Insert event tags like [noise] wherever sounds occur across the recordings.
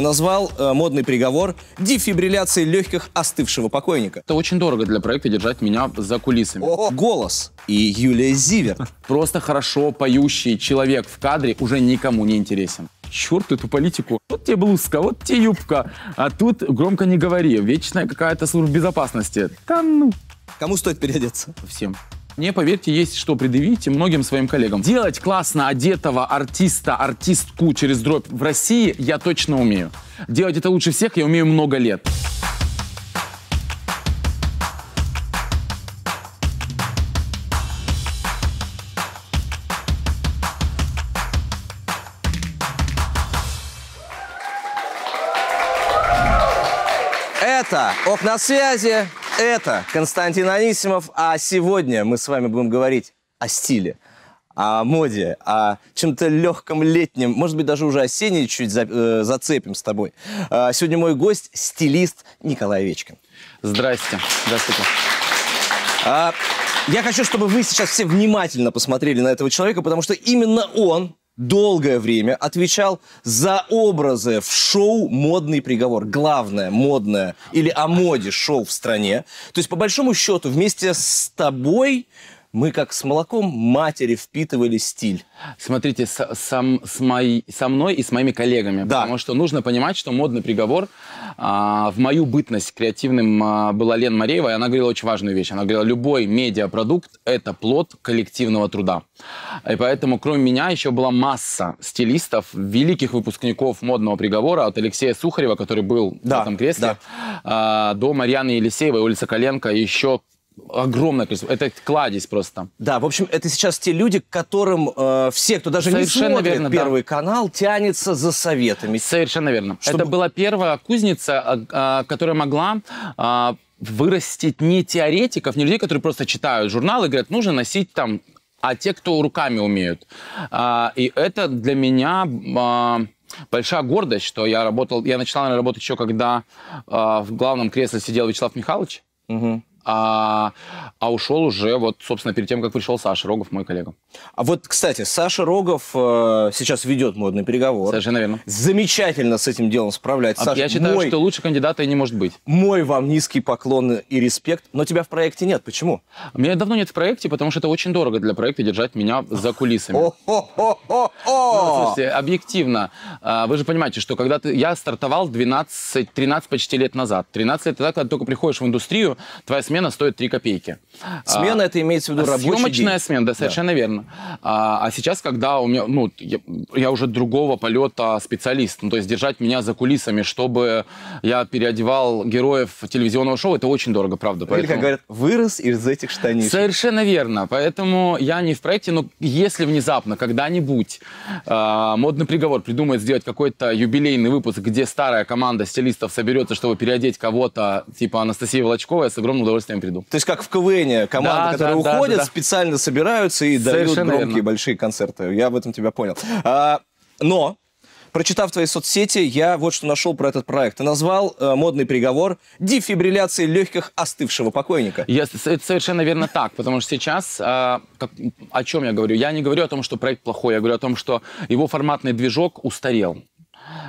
назвал э, модный приговор дефибрилляцией легких остывшего покойника. Это очень дорого для проекта держать меня за кулисами. О -о. Голос и Юлия Зиверт. Просто хорошо поющий человек в кадре уже никому не интересен черт эту политику. Вот тебе блузка, вот тебе юбка, а тут громко не говори. Вечная какая-то служба безопасности. Да ну. Кому стоит переодеться? Всем. Мне, поверьте, есть что предъявить многим своим коллегам. Делать классно одетого артиста, артистку через дробь в России я точно умею. Делать это лучше всех я умею много лет. Это «Окна связи», это Константин Анисимов, а сегодня мы с вами будем говорить о стиле, о моде, о чем-то легком летнем, может быть, даже уже осенний чуть за, э, зацепим с тобой. Э, сегодня мой гость – стилист Николай Овечкин. Здрасте. Здравствуйте. А, я хочу, чтобы вы сейчас все внимательно посмотрели на этого человека, потому что именно он долгое время отвечал за образы в шоу «Модный приговор». Главное модное или о моде шоу в стране. То есть, по большому счету, вместе с тобой мы как с молоком матери впитывали стиль. Смотрите, с, сам, с моей, со мной и с моими коллегами. Да. Потому что нужно понимать, что модный приговор а, в мою бытность креативным а, была Лен Мареева, и она говорила очень важную вещь. Она говорила, любой медиапродукт – это плод коллективного труда. И поэтому, кроме меня, еще была масса стилистов, великих выпускников модного приговора, от Алексея Сухарева, который был да, в этом кресле, да. а, до Марьяны Елисеевой, улица Соколенко, еще огромное количество. Это кладезь просто. Да, в общем, это сейчас те люди, к которым э, все, кто даже Совершенно не смотрит верно, Первый да. канал, тянется за советами. Совершенно верно. Чтобы... Это была первая кузница, а, а, которая могла... А, вырастить не теоретиков, не людей, которые просто читают журналы и говорят, нужно носить там, а те, кто руками умеют. и это для меня... большая гордость, что я работал, я начинал работать еще когда в главном кресле сидел Вячеслав Михайлович. Угу а, а ушел уже, вот, собственно, перед тем, как пришел Саша Рогов, мой коллега. А вот, кстати, Саша Рогов э, сейчас ведет модный переговор. Совершенно верно. Замечательно с этим делом справляется. А, Саша, я считаю, мой, что лучше кандидата и не может быть. Мой вам низкий поклон и респект, но тебя в проекте нет. Почему? Меня давно нет в проекте, потому что это очень дорого для проекта держать меня за кулисами. Ну, слушайте, объективно, а, вы же понимаете, что когда Я стартовал 12, 13 почти лет назад. 13 лет тогда, когда только приходишь в индустрию, твоя смена смена стоит 3 копейки. Смена а, это имеется в виду рабочий Съемочная день. смена, да, совершенно да. верно. А, а сейчас, когда у меня, ну, я, я уже другого полета специалист, ну, то есть держать меня за кулисами, чтобы я переодевал героев телевизионного шоу, это очень дорого, правда. Поэтому... как говорят, вырос из этих штанишек. Совершенно верно. Поэтому я не в проекте, но если внезапно, когда-нибудь э, модный приговор придумает сделать какой-то юбилейный выпуск, где старая команда стилистов соберется, чтобы переодеть кого-то, типа Анастасии Волочковой, я с огромным удовольствием удовольствием приду. То есть как в КВН э, команды, да, которые да, уходят, да, да, специально собираются и Совершенно дают громкие верно. большие концерты. Я в этом тебя понял. А, но прочитав твои соцсети, я вот что нашел про этот проект. Ты назвал э, модный приговор дефибрилляцией легких остывшего покойника. Я, это совершенно верно так, потому что сейчас, э, как, о чем я говорю? Я не говорю о том, что проект плохой, я говорю о том, что его форматный движок устарел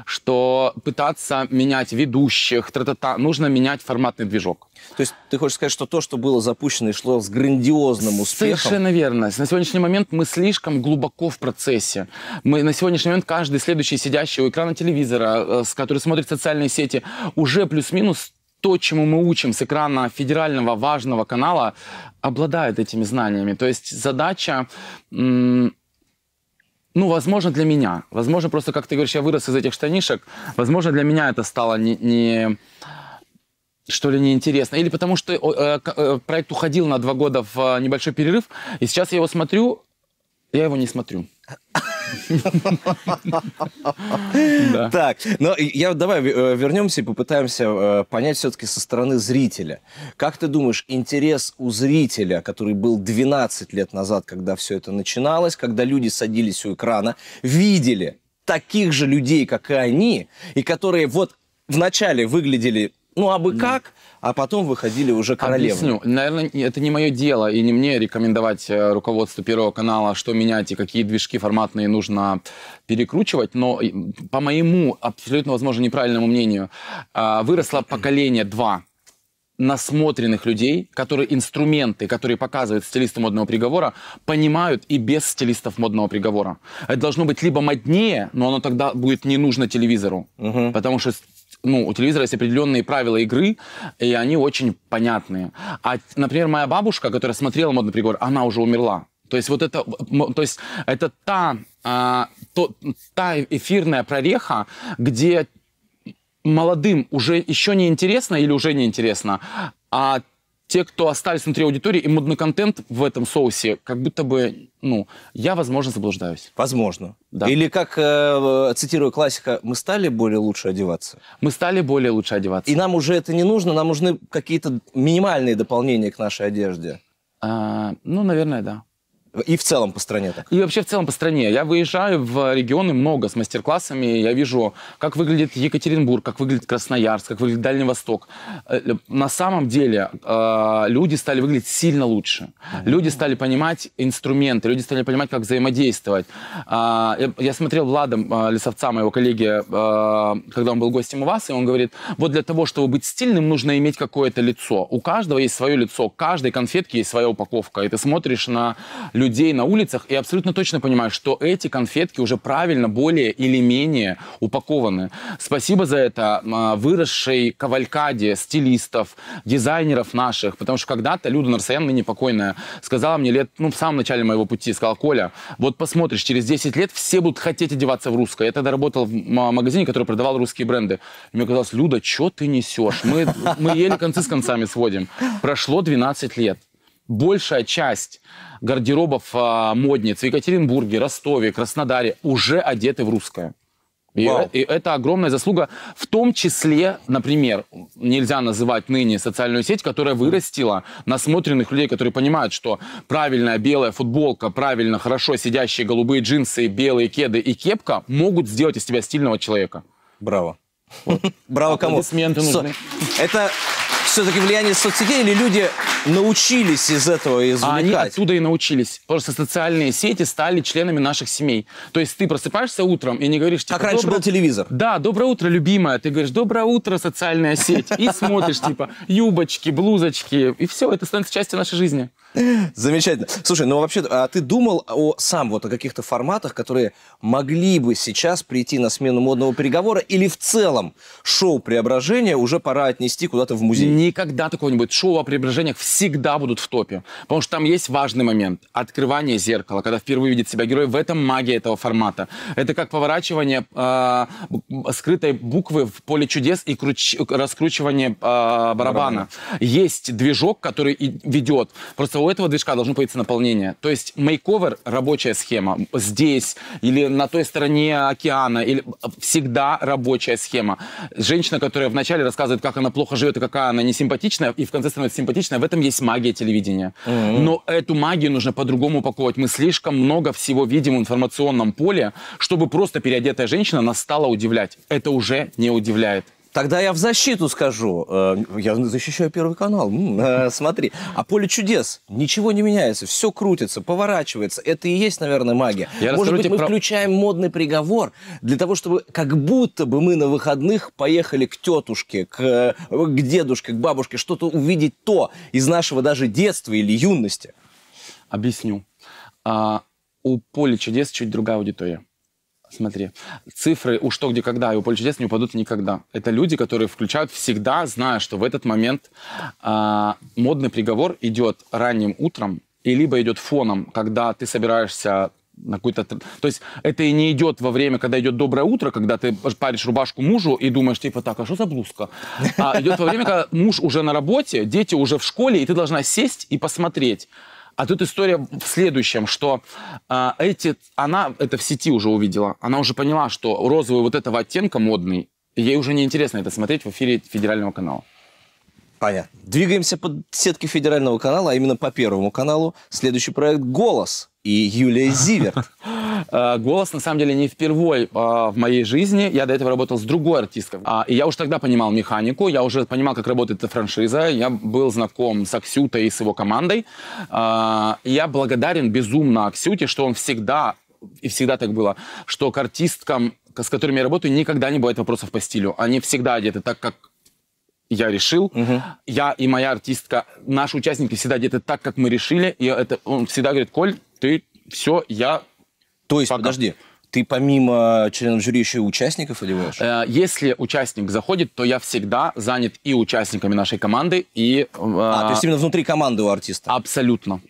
что пытаться менять ведущих, тра-та-та, нужно менять форматный движок. То есть ты хочешь сказать, что то, что было запущено и шло с грандиозным успехом? Совершенно верно. На сегодняшний момент мы слишком глубоко в процессе. Мы на сегодняшний момент каждый следующий сидящий у экрана телевизора, э, с который смотрит социальные сети, уже плюс-минус то, чему мы учим с экрана федерального важного канала, обладает этими знаниями. То есть задача ну, возможно, для меня. Возможно, просто, как ты говоришь, я вырос из этих штанишек. Возможно, для меня это стало не, не что ли, неинтересно. Или потому что э, э, проект уходил на два года в а, небольшой перерыв, и сейчас я его смотрю, я его не смотрю. Так, но ну, я давай э, вернемся и попытаемся э, понять все-таки со стороны зрителя. Как ты думаешь, интерес у зрителя, который был 12 лет назад, когда все это начиналось, когда люди садились у экрана, видели таких же людей, как и они, и которые вот вначале выглядели ну, абы как, а потом выходили уже королевы. Объясню. Наверное, это не мое дело, и не мне рекомендовать э, руководству Первого канала, что менять и какие движки форматные нужно перекручивать, но э, по моему абсолютно, возможно, неправильному мнению, а, выросло поколение два насмотренных людей, которые инструменты, которые показывают стилисты модного приговора, понимают и без стилистов модного приговора. Это должно быть либо моднее, но оно тогда будет не нужно телевизору, угу. потому что ну, у телевизора есть определенные правила игры, и они очень понятные. А, например, моя бабушка, которая смотрела «Модный приговор», она уже умерла. То есть вот это, то есть это та, а, то, та эфирная прореха, где молодым уже еще не интересно или уже не интересно, а те, кто остались внутри аудитории, и модный контент в этом соусе, как будто бы, ну, я, возможно, заблуждаюсь. Возможно. Да. Или, как э, цитирую классика, мы стали более лучше одеваться. Мы стали более лучше одеваться. И нам уже это не нужно, нам нужны какие-то минимальные дополнения к нашей одежде. А, ну, наверное, да. И в целом по стране так? И вообще в целом по стране. Я выезжаю в регионы много с мастер-классами, я вижу, как выглядит Екатеринбург, как выглядит Красноярск, как выглядит Дальний Восток. Э, э, на самом деле э, люди стали выглядеть сильно лучше. Люди стали понимать инструменты, люди стали понимать, как взаимодействовать. А, я смотрел Влада Лисовца, моего коллеги, когда он был гостем у вас, и он говорит, вот для того, чтобы быть стильным, нужно иметь какое-то лицо. У каждого есть свое лицо, у каждой конфетки есть своя упаковка, и ты смотришь на людей на улицах и абсолютно точно понимаю, что эти конфетки уже правильно, более или менее упакованы. Спасибо за это а, выросшей кавалькаде стилистов, дизайнеров наших, потому что когда-то Люда Нарсаян, ныне покойная, сказала мне лет, ну, в самом начале моего пути, сказала, Коля, вот посмотришь, через 10 лет все будут хотеть одеваться в русское. Я тогда работал в а, магазине, который продавал русские бренды. И мне казалось, Люда, что ты несешь? Мы, мы еле концы с концами сводим. Прошло 12 лет большая часть гардеробов а, модниц в Екатеринбурге, Ростове, Краснодаре уже одеты в русское. И, и это огромная заслуга, в том числе, например, нельзя называть ныне социальную сеть, которая вырастила насмотренных людей, которые понимают, что правильная белая футболка, правильно хорошо сидящие голубые джинсы, белые кеды и кепка могут сделать из тебя стильного человека. Браво. Вот. Браво кому? Аплодисменты нужны. Это все-таки влияние соцсетей или люди научились из этого извлекать? А они оттуда и научились. Просто социальные сети стали членами наших семей. То есть ты просыпаешься утром и не говоришь... Типа, как раньше был телевизор. Да, доброе утро, любимая. Ты говоришь, доброе утро, социальная сеть. И смотришь, типа, юбочки, блузочки. И все, это становится частью нашей жизни. Замечательно. Слушай, ну вообще, а ты думал о сам вот о каких-то форматах, которые могли бы сейчас прийти на смену модного переговора или в целом шоу преображения уже пора отнести куда-то в музей? никогда такого не будет. Шоу о преображениях всегда будут в топе, потому что там есть важный момент. Открывание зеркала, когда впервые видит себя герой, в этом магия этого формата. Это как поворачивание э, скрытой буквы в поле чудес и круч... раскручивание э, барабана. барабана. Есть движок, который и ведет. Просто у этого движка должно появиться наполнение. То есть мейковер — рабочая схема. Здесь или на той стороне океана. Или... А, всегда рабочая схема. Женщина, которая вначале рассказывает, как она плохо живет и какая она она не симпатичная, и в конце становится симпатичная, в этом есть магия телевидения. Mm-hmm. Но эту магию нужно по-другому упаковывать. Мы слишком много всего видим в информационном поле, чтобы просто переодетая женщина нас стала удивлять. Это уже не удивляет. Тогда я в защиту скажу. Э, я защищаю Первый канал. Э, смотри. А поле чудес. Ничего не меняется. Все крутится, поворачивается. Это и есть, наверное, магия. Я Может быть, мы про... включаем модный приговор для того, чтобы как будто бы мы на выходных поехали к тетушке, к, к дедушке, к бабушке, что-то увидеть то из нашего даже детства или юности. Объясню. А, у поля чудес чуть другая аудитория. Смотри, цифры у «Что, где, когда» и у «Поле чудес» не упадут никогда. Это люди, которые включают всегда, зная, что в этот момент э, модный приговор идет ранним утром и либо идет фоном, когда ты собираешься на какой-то... То есть это и не идет во время, когда идет доброе утро, когда ты паришь рубашку мужу и думаешь, типа, так, а что за блузка? А идет во время, когда муж уже на работе, дети уже в школе, и ты должна сесть и посмотреть, а тут история в следующем, что э, эти, она это в сети уже увидела, она уже поняла, что розовый вот этого оттенка модный, ей уже не интересно это смотреть в эфире федерального канала. Понятно. Двигаемся под сетки федерального канала, а именно по Первому каналу. Следующий проект «Голос» и Юлия [laughs] Зиверт. А, Голос, на самом деле, не впервой а, в моей жизни. Я до этого работал с другой артисткой. А, и я уже тогда понимал механику, я уже понимал, как работает эта франшиза. Я был знаком с Аксютой и с его командой. Я благодарен безумно Аксюте, что он всегда и всегда так было, что к артисткам, с которыми я работаю, никогда не бывает вопросов по стилю. Они всегда одеты так, как я решил. Угу. Я и моя артистка, наши участники всегда где-то так, как мы решили. И это, он всегда говорит, Коль, ты все, я... То есть, пока. подожди, ты помимо членов жюри еще и участников одеваешь? Э, если участник заходит, то я всегда занят и участниками нашей команды, и... Э, а, э... то есть именно внутри команды у артиста? Абсолютно.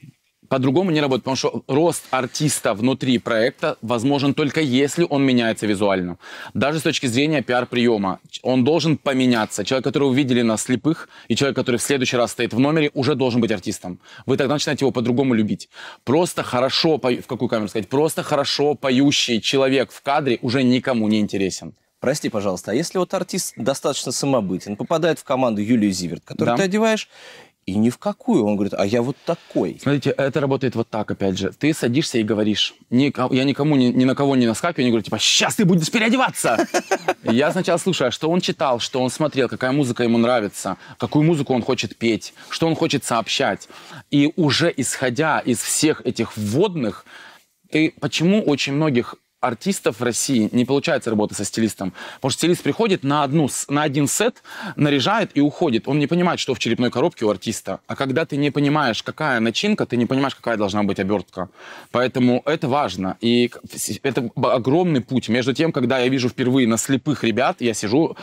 По-другому не работает, потому что рост артиста внутри проекта возможен только если он меняется визуально. Даже с точки зрения пиар-приема. Он должен поменяться. Человек, которого увидели на слепых, и человек, который в следующий раз стоит в номере, уже должен быть артистом. Вы тогда начинаете его по-другому любить. Просто хорошо, в какую камеру сказать, просто хорошо поющий человек в кадре уже никому не интересен. Прости, пожалуйста, а если вот артист достаточно самобытен, попадает в команду Юлии Зиверт, которую да. ты одеваешь, и ни в какую. Он говорит, а я вот такой. Смотрите, это работает вот так, опять же. Ты садишься и говоришь. Нико, я никому, ни, ни на кого не наскакиваю, не говорю, типа, сейчас ты будешь переодеваться. [laughs] Я сначала слушаю, а что он читал, что он смотрел, какая музыка ему нравится, какую музыку он хочет петь, что он хочет сообщать. И уже исходя из всех этих вводных, и почему очень многих артистов в России не получается работать со стилистом. Потому что стилист приходит на, одну, на один сет, наряжает и уходит. Он не понимает, что в черепной коробке у артиста. А когда ты не понимаешь, какая начинка, ты не понимаешь, какая должна быть обертка. Поэтому это важно. И это огромный путь между тем, когда я вижу впервые на слепых ребят, я сижу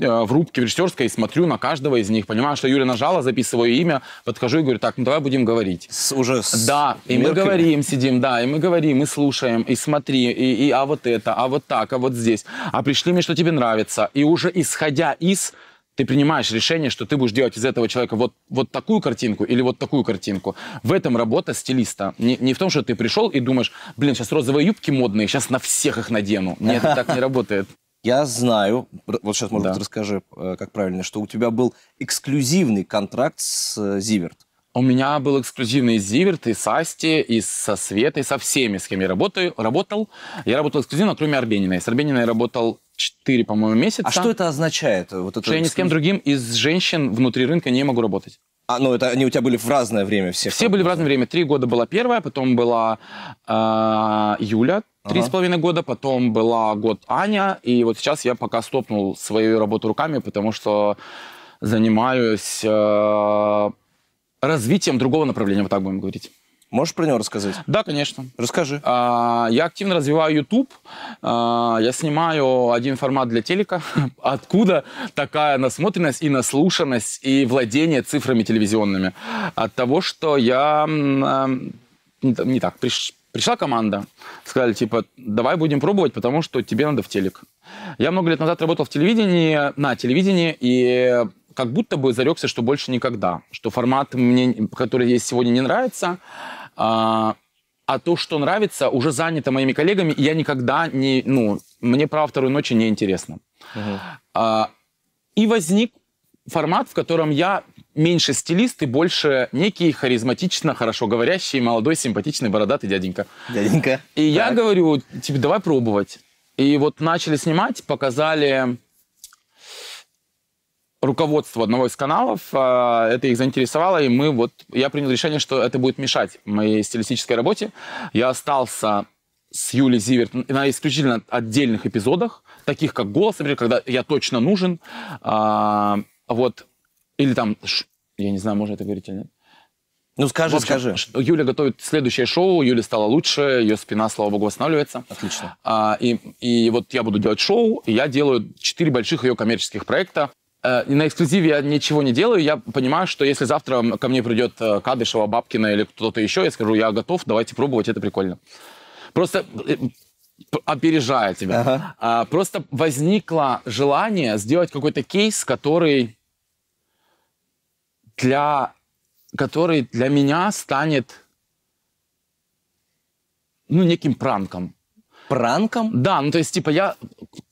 Э, в рубке в режиссерской и смотрю на каждого из них, понимаю, что Юля нажала, записываю имя, подхожу и говорю, так, ну давай будем говорить. С, уже с Да, и мы говорим, сидим, да, и мы говорим, и слушаем, и смотри, и, и а вот это, а вот так, а вот здесь. А пришли мне, что тебе нравится. И уже исходя из ты принимаешь решение, что ты будешь делать из этого человека вот, вот такую картинку или вот такую картинку. В этом работа стилиста. Не, не в том, что ты пришел и думаешь, блин, сейчас розовые юбки модные, сейчас на всех их надену. Нет, так не работает. Я знаю, вот сейчас, может да. быть, расскажи, э, как правильно, что у тебя был эксклюзивный контракт с Зиверт. Э, у меня был эксклюзивный с Зиверт, и с Асти, и со Светой, со всеми, с кем я работаю, работал. Я работал эксклюзивно, кроме Арбениной. С Арбениной я работал 4, по-моему, месяца. А что это означает? Э, вот это что я ни с кем другим из женщин внутри рынка не могу работать. А, ну это они у тебя были в разное время все? Все были в разное время. Три года была первая, потом была э, Юля, Три с половиной года, потом была год Аня, и вот сейчас я пока стопнул свою работу руками, потому что занимаюсь э, развитием другого направления, вот так будем говорить. Можешь про него рассказать? Да, конечно. Расскажи. А, я активно развиваю YouTube. А, я снимаю один формат для телека. [laughs] Откуда такая насмотренность и наслушанность и владение цифрами телевизионными? От того, что я... Э, не так. Приш Пришла команда, сказали, типа, давай будем пробовать, потому что тебе надо в телек. Я много лет назад работал в телевидении, на телевидении, и как будто бы зарекся, что больше никогда. Что формат, мне, который есть сегодня, не нравится. А, а то, что нравится, уже занято моими коллегами, и я никогда не... Ну, мне право второй ночи не интересно. Угу. А, и возник формат, в котором я меньше стилист и больше некий харизматично, хорошо говорящий, молодой, симпатичный, бородатый дяденька. Дяденька. И так. я говорю, типа, давай пробовать. И вот начали снимать, показали руководство одного из каналов, а, это их заинтересовало, и мы вот, я принял решение, что это будет мешать моей стилистической работе. Я остался с Юлей Зиверт на исключительно отдельных эпизодах, таких как «Голос», например, когда я точно нужен. А, вот или там, я не знаю, можно это говорить или нет. Ну, скажи, общем, скажи. Юля готовит следующее шоу, Юля стала лучше, ее спина, слава богу, восстанавливается. Отлично. А, и, и вот я буду делать шоу, и я делаю четыре больших ее коммерческих проекта. Э, и на эксклюзиве я ничего не делаю, я понимаю, что если завтра ко мне придет э, Кадышева, Бабкина или кто-то еще, я скажу, я готов, давайте пробовать, это прикольно. Просто э, опережая тебя. Ага. А, просто возникло желание сделать какой-то кейс, который для, который для меня станет ну, неким пранком. Пранком? Да, ну то есть, типа, я...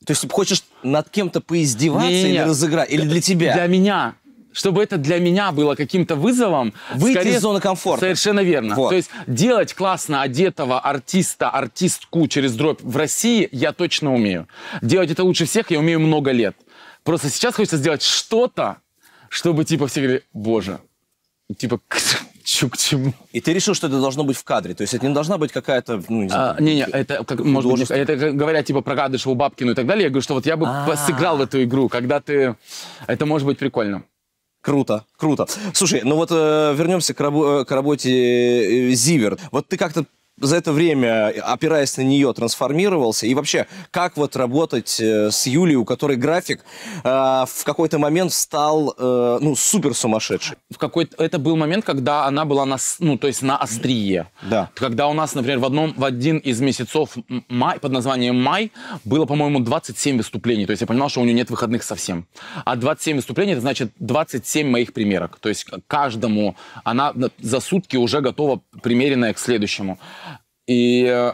То есть, хочешь над кем-то поиздеваться не, не, не. или разыграть? Или для тебя? Для меня. Чтобы это для меня было каким-то вызовом. Выйти скорее, из зоны комфорта. Совершенно верно. Вот. То есть делать классно одетого артиста, артистку через дробь в России я точно умею. Делать это лучше всех я умею много лет. Просто сейчас хочется сделать что-то, чтобы типа все говорили, боже, типа, [laughs] чё к чему? И ты решил, что это должно быть в кадре, то есть это не должна быть какая-то, ну, не знаю. А, не, не, это, как, может быть, это говоря, типа, про Кадышеву, Бабкину и так далее, я говорю, что вот я бы А-а-а. сыграл в эту игру, когда ты... Это может быть прикольно. Круто, круто. Слушай, ну вот э, вернемся к, рабо- э, к работе э, Зиверт. Вот ты как-то за это время, опираясь на нее, трансформировался? И вообще, как вот работать э, с Юлей, у которой график э, в какой-то момент стал, э, ну, супер сумасшедший? В какой это был момент, когда она была на, ну, то есть на острие. Да. Когда у нас, например, в одном, в один из месяцев май, под названием май, было, по-моему, 27 выступлений. То есть я понимал, что у нее нет выходных совсем. А 27 выступлений, это значит 27 моих примерок. То есть каждому она за сутки уже готова примеренная к следующему. И э,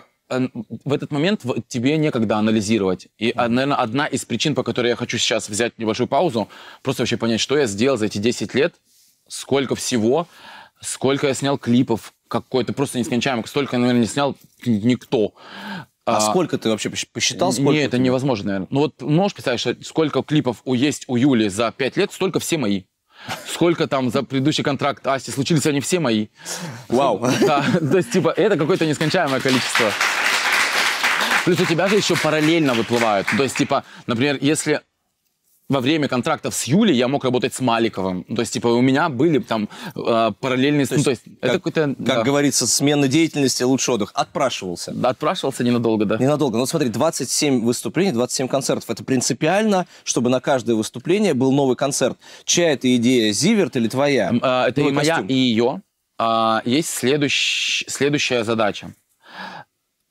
в этот момент тебе некогда анализировать. И, а, наверное, одна из причин, по которой я хочу сейчас взять небольшую паузу, просто вообще понять, что я сделал за эти 10 лет, сколько всего, сколько я снял клипов, какой-то просто нескончаемый, столько, наверное, не снял никто. А, а сколько ты вообще посчитал? Сколько нет, это невозможно, наверное. Ну вот можешь представить, что сколько клипов у есть у Юли за 5 лет, столько все мои сколько там за предыдущий контракт Асти случились, они все мои. Вау. Да, то есть, типа, это какое-то нескончаемое количество. Плюс у тебя же еще параллельно выплывают. То есть, типа, например, если во время контрактов с Юлей я мог работать с Маликовым. То есть, типа, у меня были там э, параллельные... То есть, ну, то есть как, это какой-то... Как да. говорится, смена деятельности, лучше отдых. Отпрашивался. Да, отпрашивался ненадолго, да. Ненадолго. Но ну, смотри, 27 выступлений, 27 концертов. Это принципиально, чтобы на каждое выступление был новый концерт. Чья это идея, Зиверт или твоя? Э, это и моя, костюм. и ее. Э, а, есть следующ... следующая задача.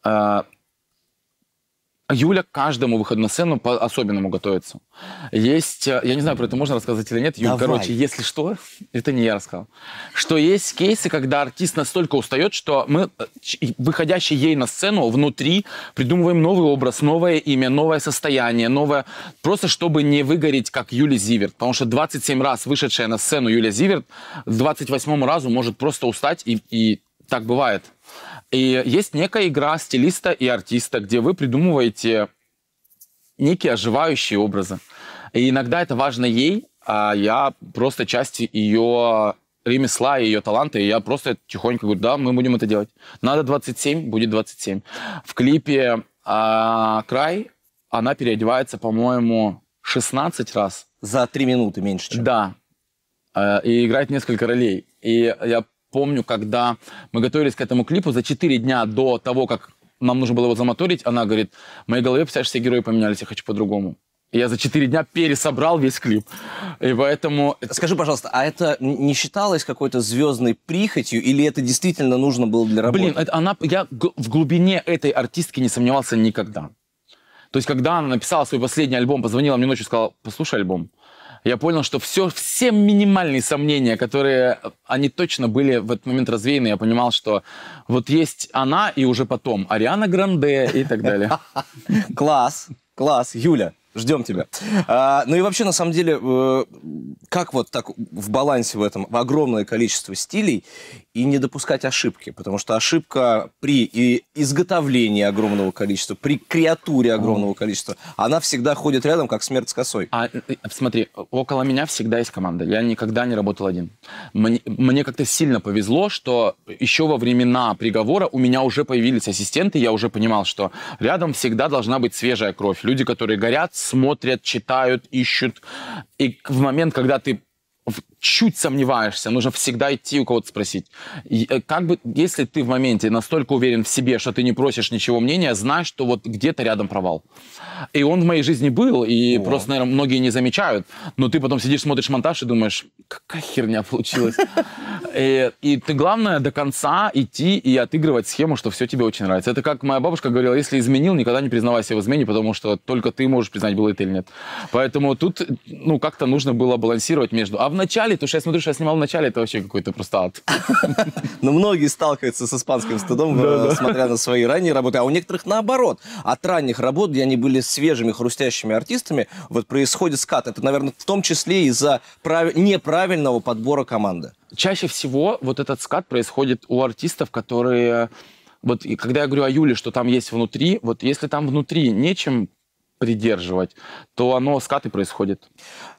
А, Юля к каждому выходу на сцену по-особенному готовится. Есть, э, я не знаю, про это можно рассказать или нет, Юль, Давай. короче, если что, [laughs] это не я рассказал, что есть кейсы, когда артист настолько устает, что мы, э, выходящий ей на сцену, внутри придумываем новый образ, новое имя, новое состояние, новое, просто чтобы не выгореть, как Юля Зиверт, потому что 27 раз вышедшая на сцену Юля Зиверт, в 28 разу может просто устать, и, и так бывает. И есть некая игра стилиста и артиста, где вы придумываете некие оживающие образы. И иногда это важно ей, а я просто часть ее ремесла и ее таланта, и я просто тихонько говорю, да, мы будем это делать. Надо 27, будет 27. В клипе а, «Край» она переодевается, по-моему, 16 раз. За 3 минуты меньше, чем? Да. Э, и играет несколько ролей. И я помню, когда мы готовились к этому клипу, за 4 дня до того, как нам нужно было его замоторить, она говорит, в моей голове все герои поменялись, я хочу по-другому. я за 4 дня пересобрал весь клип. И поэтому... Скажи, пожалуйста, а это не считалось какой-то звездной прихотью, или это действительно нужно было для работы? Блин, это, она, я в глубине этой артистки не сомневался никогда. То есть, когда она написала свой последний альбом, позвонила мне ночью и сказала, послушай альбом, я понял, что все, все минимальные сомнения, которые, они точно были в этот момент развеяны. Я понимал, что вот есть она и уже потом Ариана Гранде и так далее. [laughs] Класс, класс. Юля, Ждем тебя. А, ну и вообще, на самом деле, э, как вот так в балансе в этом огромное количество стилей и не допускать ошибки? Потому что ошибка при изготовлении огромного количества, при креатуре огромного количества, она всегда ходит рядом, как смерть с косой. А, э, э, смотри, около меня всегда есть команда. Я никогда не работал один. Мне, мне как-то сильно повезло, что еще во времена приговора у меня уже появились ассистенты, я уже понимал, что рядом всегда должна быть свежая кровь. Люди, которые горят, смотрят, читают, ищут. И в момент, когда ты чуть сомневаешься, нужно всегда идти у кого-то спросить. Э, как бы, если ты в моменте настолько уверен в себе, что ты не просишь ничего мнения, знаешь, что вот где-то рядом провал. И он в моей жизни был, и О. просто, наверное, многие не замечают. Но ты потом сидишь, смотришь монтаж и думаешь, какая херня получилась. [laughs] Э, и, ты, главное, до конца идти и отыгрывать схему, что все тебе очень нравится. Это как моя бабушка говорила, если изменил, никогда не признавайся в измене, потому что только ты можешь признать, было это или нет. Поэтому тут, ну, как-то нужно было балансировать между... А в начале начале, потому что я смотрю, что я снимал в начале, это вообще какой-то просто ад. Но многие сталкиваются с испанским стыдом, э, смотря на свои ранние работы. А у некоторых наоборот. От ранних работ, где они были свежими, хрустящими артистами, вот происходит скат. Это, наверное, в том числе из-за неправильного подбора команды. Чаще всего вот этот скат происходит у артистов, которые... Э, вот и когда я говорю о Юле, что там есть внутри, вот если там внутри нечем придерживать, то оно скаты происходит.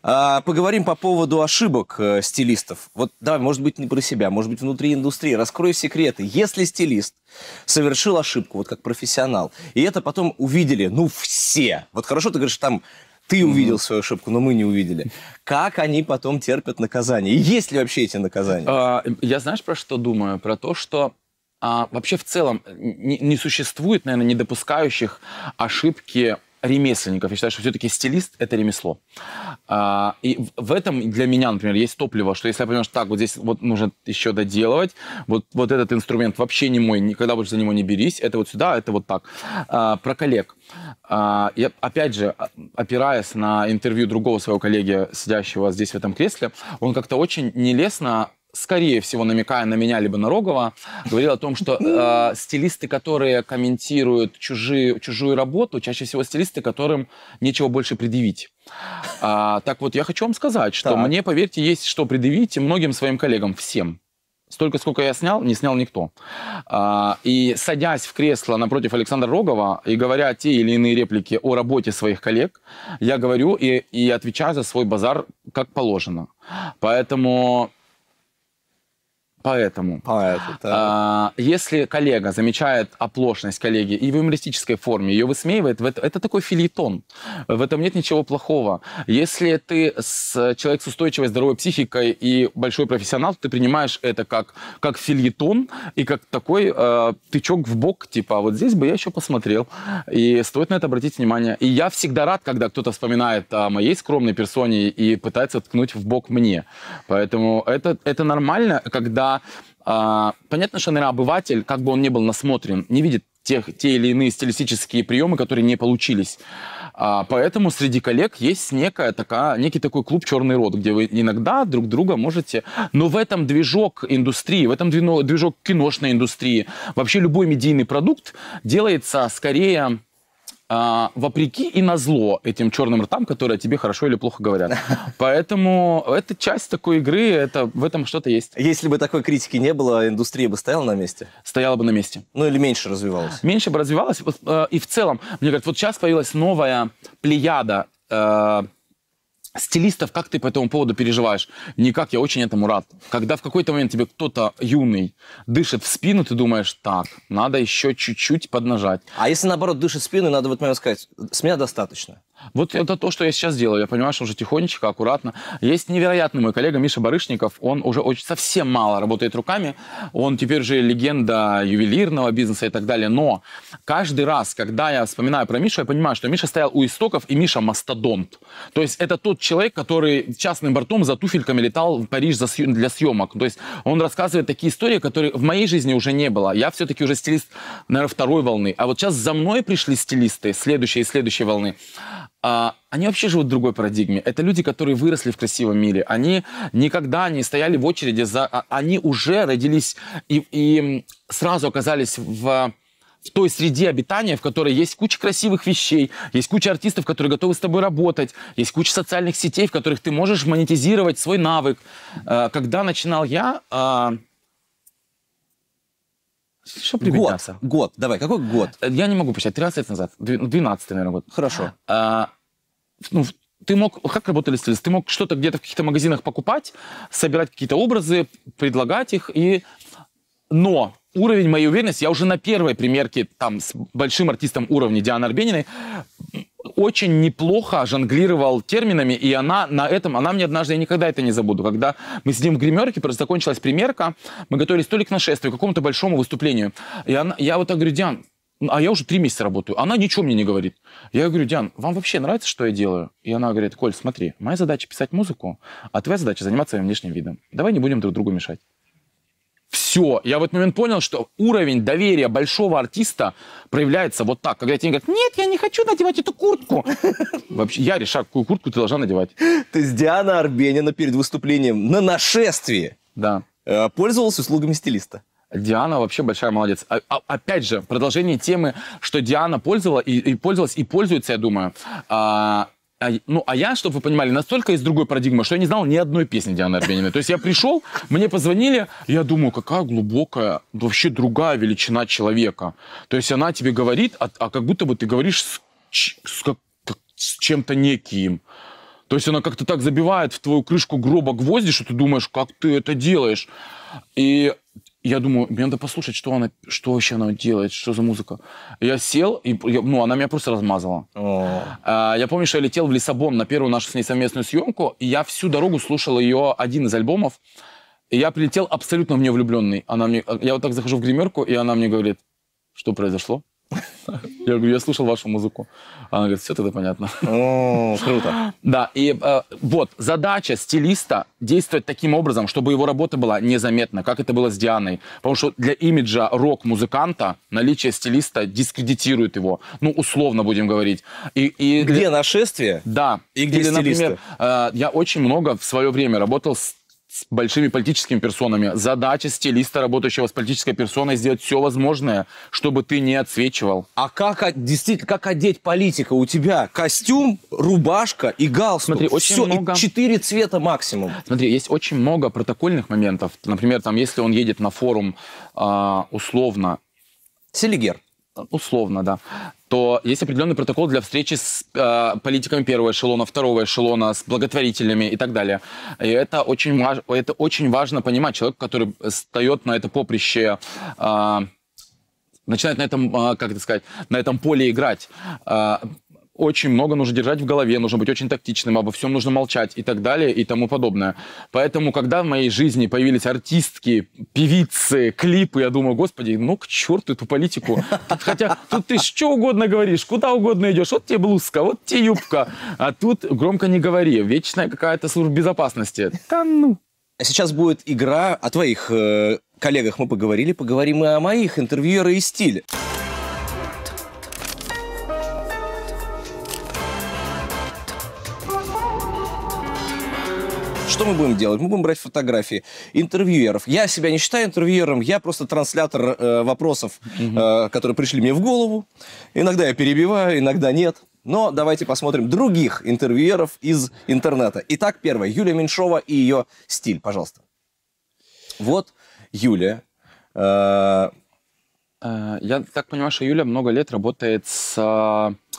А, поговорим по поводу ошибок э, стилистов. Вот давай, может быть, не про себя, может быть, внутри индустрии. Раскрою секреты. Если стилист совершил ошибку, вот как профессионал, и это потом увидели, ну, все. Вот хорошо ты говоришь, там ты увидел свою ошибку, но мы не увидели. Как они потом терпят наказание? есть ли вообще эти наказания? А, я знаешь, про что думаю? Про то, что а, вообще в целом не, не существует, наверное, не допускающих ошибки ремесленников. Я считаю, что все-таки стилист — это ремесло. А, и в этом для меня, например, есть топливо, что если я понимаю, что так, вот здесь вот нужно еще доделывать, вот, вот этот инструмент вообще не мой, никогда больше за него не берись, это вот сюда, это вот так. А, про коллег. А, я, опять же, а, опираясь на интервью другого своего коллеги, сидящего здесь в этом кресле, он как-то очень нелестно скорее всего, намекая на меня либо на Рогова, говорил о том, что э, [laughs] стилисты, которые комментируют чужие, чужую работу, чаще всего стилисты, которым нечего больше предъявить. А, так вот, я хочу вам сказать, что так. мне, поверьте, есть что предъявить многим своим коллегам, всем. Столько, сколько я снял, не снял никто. А, и садясь в кресло напротив Александра Рогова и говоря те или иные реплики о работе своих коллег, я говорю и, и отвечаю за свой базар как положено. Поэтому Поэтому. Поэтому да. а, если коллега замечает оплошность коллеги и в юмористической форме ее высмеивает, это, это такой филитон. В этом нет ничего плохого. Если ты с, человек с устойчивой здоровой психикой и большой профессионал, ты принимаешь это как, как филитон и как такой э, тычок в бок, типа, вот здесь бы я еще посмотрел. И стоит на это обратить внимание. И я всегда рад, когда кто-то вспоминает о моей скромной персоне и пытается ткнуть в бок мне. Поэтому это, это нормально, когда когда понятно, что, наверное, обыватель, как бы он ни был насмотрен, не видит тех, те или иные стилистические приемы, которые не получились. А, поэтому среди коллег есть некая такая, некий такой клуб «Черный рот», где вы иногда друг друга можете... Но в этом движок индустрии, в этом движок киношной индустрии, вообще любой медийный продукт делается скорее а, вопреки и на зло этим черным ртам, которые о тебе хорошо или плохо говорят. [laughs] Поэтому это часть такой игры, это, в этом что-то есть. Если бы такой критики не было, индустрия бы стояла на месте? Стояла бы на месте. Ну или меньше развивалась? Меньше бы развивалась. Э, и в целом, мне говорят, вот сейчас появилась новая плеяда э, стилистов, как ты по этому поводу переживаешь? Никак, я очень этому рад. Когда в какой-то момент тебе кто-то юный дышит в спину, ты думаешь, так, надо еще чуть-чуть поднажать. А если наоборот дышит в спину, надо вот этот момент сказать, с меня достаточно. Вот э, это то, что я сейчас делаю. Я понимаю, что уже тихонечко, аккуратно. Есть невероятный мой коллега Миша Барышников. Он уже очень, совсем мало работает руками. Он теперь же легенда ювелирного бизнеса и так далее. Но каждый раз, когда я вспоминаю про Мишу, я понимаю, что Миша стоял у истоков, и Миша мастодонт. То есть это тот человек, который частным бортом за туфельками летал в Париж для съемок. То есть он рассказывает такие истории, которые в моей жизни уже не было. Я все-таки уже стилист, наверное, второй волны. А вот сейчас за мной пришли стилисты следующей и следующей волны а, они вообще живут в другой парадигме. Это люди, которые выросли в красивом мире. Они никогда не стояли в очереди за... А, они уже родились и, и сразу оказались в в той среде обитания, в которой есть куча красивых вещей, есть куча артистов, которые готовы с тобой работать, есть куча социальных сетей, в которых ты можешь монетизировать свой навык. А, когда начинал я... А, Что год, год, давай, какой год? Э, я не могу посчитать, 13 лет назад, 12, ну, наверное, год. Хорошо. А, ну, ты мог, как работали стилисты? Ты мог что-то где-то в каких-то магазинах покупать, собирать какие-то образы, предлагать их, и... Но уровень моей уверенности, я уже на первой примерке там с большим артистом уровня Дианы Арбениной очень неплохо жонглировал терминами, и она на этом, она мне однажды, я никогда это не забуду, когда мы сидим в гримерке, просто закончилась примерка, мы готовили столик к нашествию, к какому-то большому выступлению. И она, я вот так говорю, Диан, «Ну, а я уже три месяца работаю. Она ничего мне не говорит. Я говорю, Диан, вам вообще нравится, что я делаю? И она говорит, Коль, смотри, моя задача писать музыку, а твоя задача заниматься своим внешним видом. Давай не будем друг другу мешать. Все. Я в этот момент понял, что уровень доверия большого артиста проявляется вот так. Когда тебе говорят, нет, я не хочу надевать эту куртку. [laughs] Вообще, я решаю, какую куртку ты должна надевать. Ты с Дианой Арбенина перед выступлением на нашествии. Да. Э, Пользовался услугами стилиста. Диана вообще большая молодец. А, а, опять же, продолжение темы, что Диана пользовала и, и пользовалась, и пользуется, я думаю. А, а, ну, а я, чтобы вы понимали, настолько из другой парадигмы, что я не знал ни одной песни Дианы Арбениной. То есть я пришел, мне позвонили, я думаю, какая глубокая, вообще другая величина человека. То есть она тебе говорит, а, а как будто бы ты говоришь с, с, как, с чем-то неким. То есть она как-то так забивает в твою крышку гроба гвозди, что ты думаешь, как ты это делаешь. И я думаю, мне надо послушать, что она, что вообще она делает, что за музыка. Я сел, и, я, ну, она меня просто размазала. А, я помню, что я летел в Лиссабон на первую нашу с ней совместную съемку, и я всю дорогу слушал ее один из альбомов, и я прилетел абсолютно в нее влюбленный. Она мне, я вот так захожу в гримерку, и она мне говорит, что произошло? [laughs] Я говорю, я слушал вашу музыку. Она говорит, все тогда понятно. О, круто. [laughs] Да, и э, вот задача стилиста действовать таким образом, чтобы его работа была незаметна, как это было с Дианой. Потому что для имиджа рок-музыканта наличие стилиста дискредитирует его. Ну, условно будем говорить. И, и где для... нашествие? Да. И где Или, стилиста? например, э, я очень много в свое время работал с с большими политическими персонами. Задача стилиста, работающего с политической персоной, сделать все возможное, чтобы ты не отсвечивал. А как, действительно, как одеть политика? У тебя костюм, рубашка и галстук. Смотри, очень все, много... и четыре цвета максимум. Смотри, есть очень много протокольных моментов. Например, там, если он едет на форум э, условно... Селигер условно, да, то есть определенный протокол для встречи с э, политиками первого эшелона, второго эшелона, с благотворителями и так далее. И это очень, важ, это очень важно понимать человеку, который встает на это поприще, э, начинает на этом, э, как это сказать, на этом поле играть. Э, очень много нужно держать в голове, нужно быть очень тактичным, обо всем нужно молчать и так далее и тому подобное. Поэтому, когда в моей жизни появились артистки, певицы, клипы, я думаю, господи, ну к черту эту политику. Тут, хотя тут ты что угодно говоришь, куда угодно идешь, вот тебе блузка, вот тебе юбка, а тут громко не говори, вечная какая-то служба безопасности. Да ну. А сейчас будет игра о твоих э, коллегах мы поговорили, поговорим и о моих интервьюеры и стиле. Что мы будем делать? Мы будем брать фотографии интервьюеров. Я себя не считаю интервьюером, я просто транслятор э, вопросов, э, которые пришли мне в голову. Иногда я перебиваю, иногда нет. Но давайте посмотрим других интервьюеров из интернета. Итак, первое. Юлия Меньшова и ее стиль, пожалуйста. Вот Юлия. Э, э... Я так понимаю, что Юля много лет работает с э,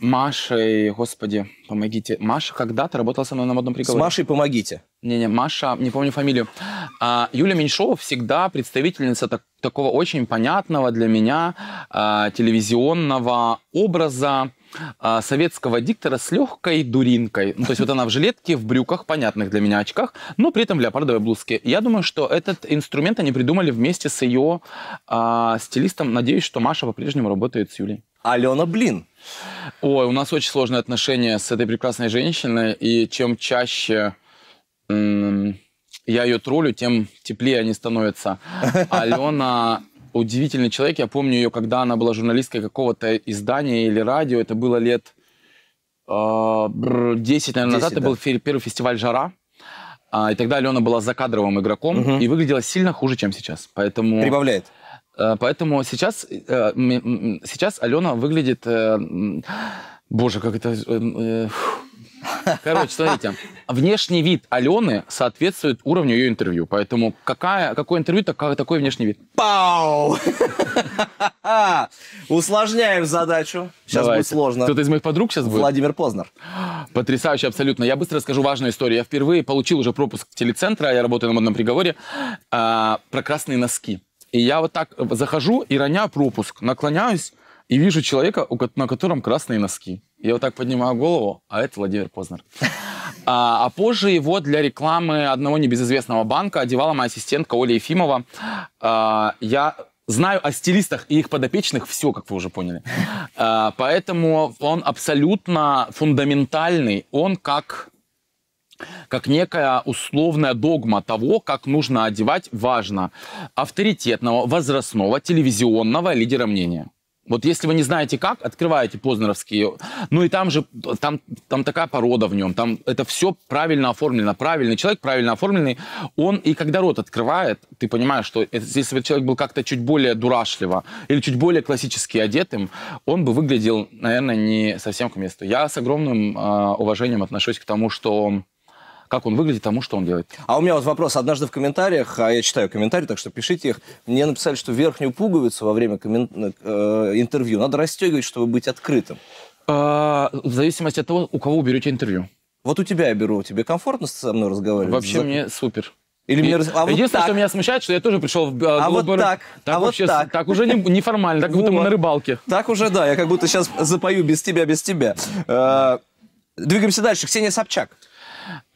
Машей, э, господи, помогите. Маша когда-то работала со мной на модном приговоре. С Машей помогите. Не-не, Маша, не помню фамилию. А, Юля Меньшова всегда представительница так, такого очень понятного для меня а, телевизионного образа а, советского диктора с легкой дуринкой. Ну, то есть вот она в жилетке, в брюках, понятных для меня очках, но при этом в леопардовой блузке. Я думаю, что этот инструмент они придумали вместе с ее а, стилистом. Надеюсь, что Маша по-прежнему работает с Юлей. Алена Блин. Ой, у нас очень сложные отношения с этой прекрасной женщиной, и чем чаще я ее троллю, тем теплее они становятся. [laughs] Алена удивительный человек. Я помню ее, когда она была журналисткой какого-то издания или радио. Это было лет э, а, 10, наверное, 10, назад. Да. Это был первый фестиваль «Жара». А, и тогда Алена была закадровым игроком угу. и выглядела сильно хуже, чем сейчас. Поэтому... Прибавляет. Э, поэтому сейчас, э, сейчас Алена выглядит... Э, боже, как это... Короче, смотрите. Внешний вид Алены соответствует уровню ее интервью. Поэтому какая, какое интервью, такой, такой внешний вид. Пау! Усложняем задачу. Сейчас Давайте. будет сложно. Кто-то из моих подруг сейчас будет? Владимир Познер. Потрясающе абсолютно. Я быстро расскажу важную историю. Я впервые получил уже пропуск телецентра, я работаю на модном приговоре, а, про красные носки. И я вот так захожу и роняю пропуск, наклоняюсь и вижу человека, на котором красные носки. Я вот так поднимаю голову, а это Владимир Познер. [laughs] А, а позже его для рекламы одного небезызвестного банка одевала моя ассистентка Оля Ефимова. А, я знаю о стилистах и их подопечных все, как вы уже поняли. А, поэтому он абсолютно фундаментальный. Он как как некая условная догма того, как нужно одевать важно авторитетного, возрастного, телевизионного лидера мнения. Вот если вы не знаете как, открываете Познеровские. Ну и там же, там, там такая порода в нем. Там это все правильно оформлено. Правильный человек, правильно оформленный. Он и когда рот открывает, ты понимаешь, что это, если бы человек был как-то чуть более дурашливо или чуть более классически одетым, он бы выглядел, наверное, не совсем к месту. Я с огромным э, уважением отношусь к тому, что как он выглядит, тому, что он делает. А у меня вот вопрос. Однажды в комментариях, а я читаю комментарии, так что пишите их, мне написали, что верхнюю пуговицу во время коммен... э, интервью надо расстегивать, чтобы быть открытым. А, в зависимости от того, у кого вы берете интервью. Вот у тебя я беру, тебе комфортно со мной разговаривать? Вообще За... мне супер. Или мне... а вот Единственное, так. что меня смущает, что я тоже пришел в э, А вот так. так а вообще, вот так. Так уже не, неформально, так будто мы на рыбалке. Так уже, да, я как будто сейчас запою без тебя, без тебя. Э, двигаемся дальше. Ксения Собчак.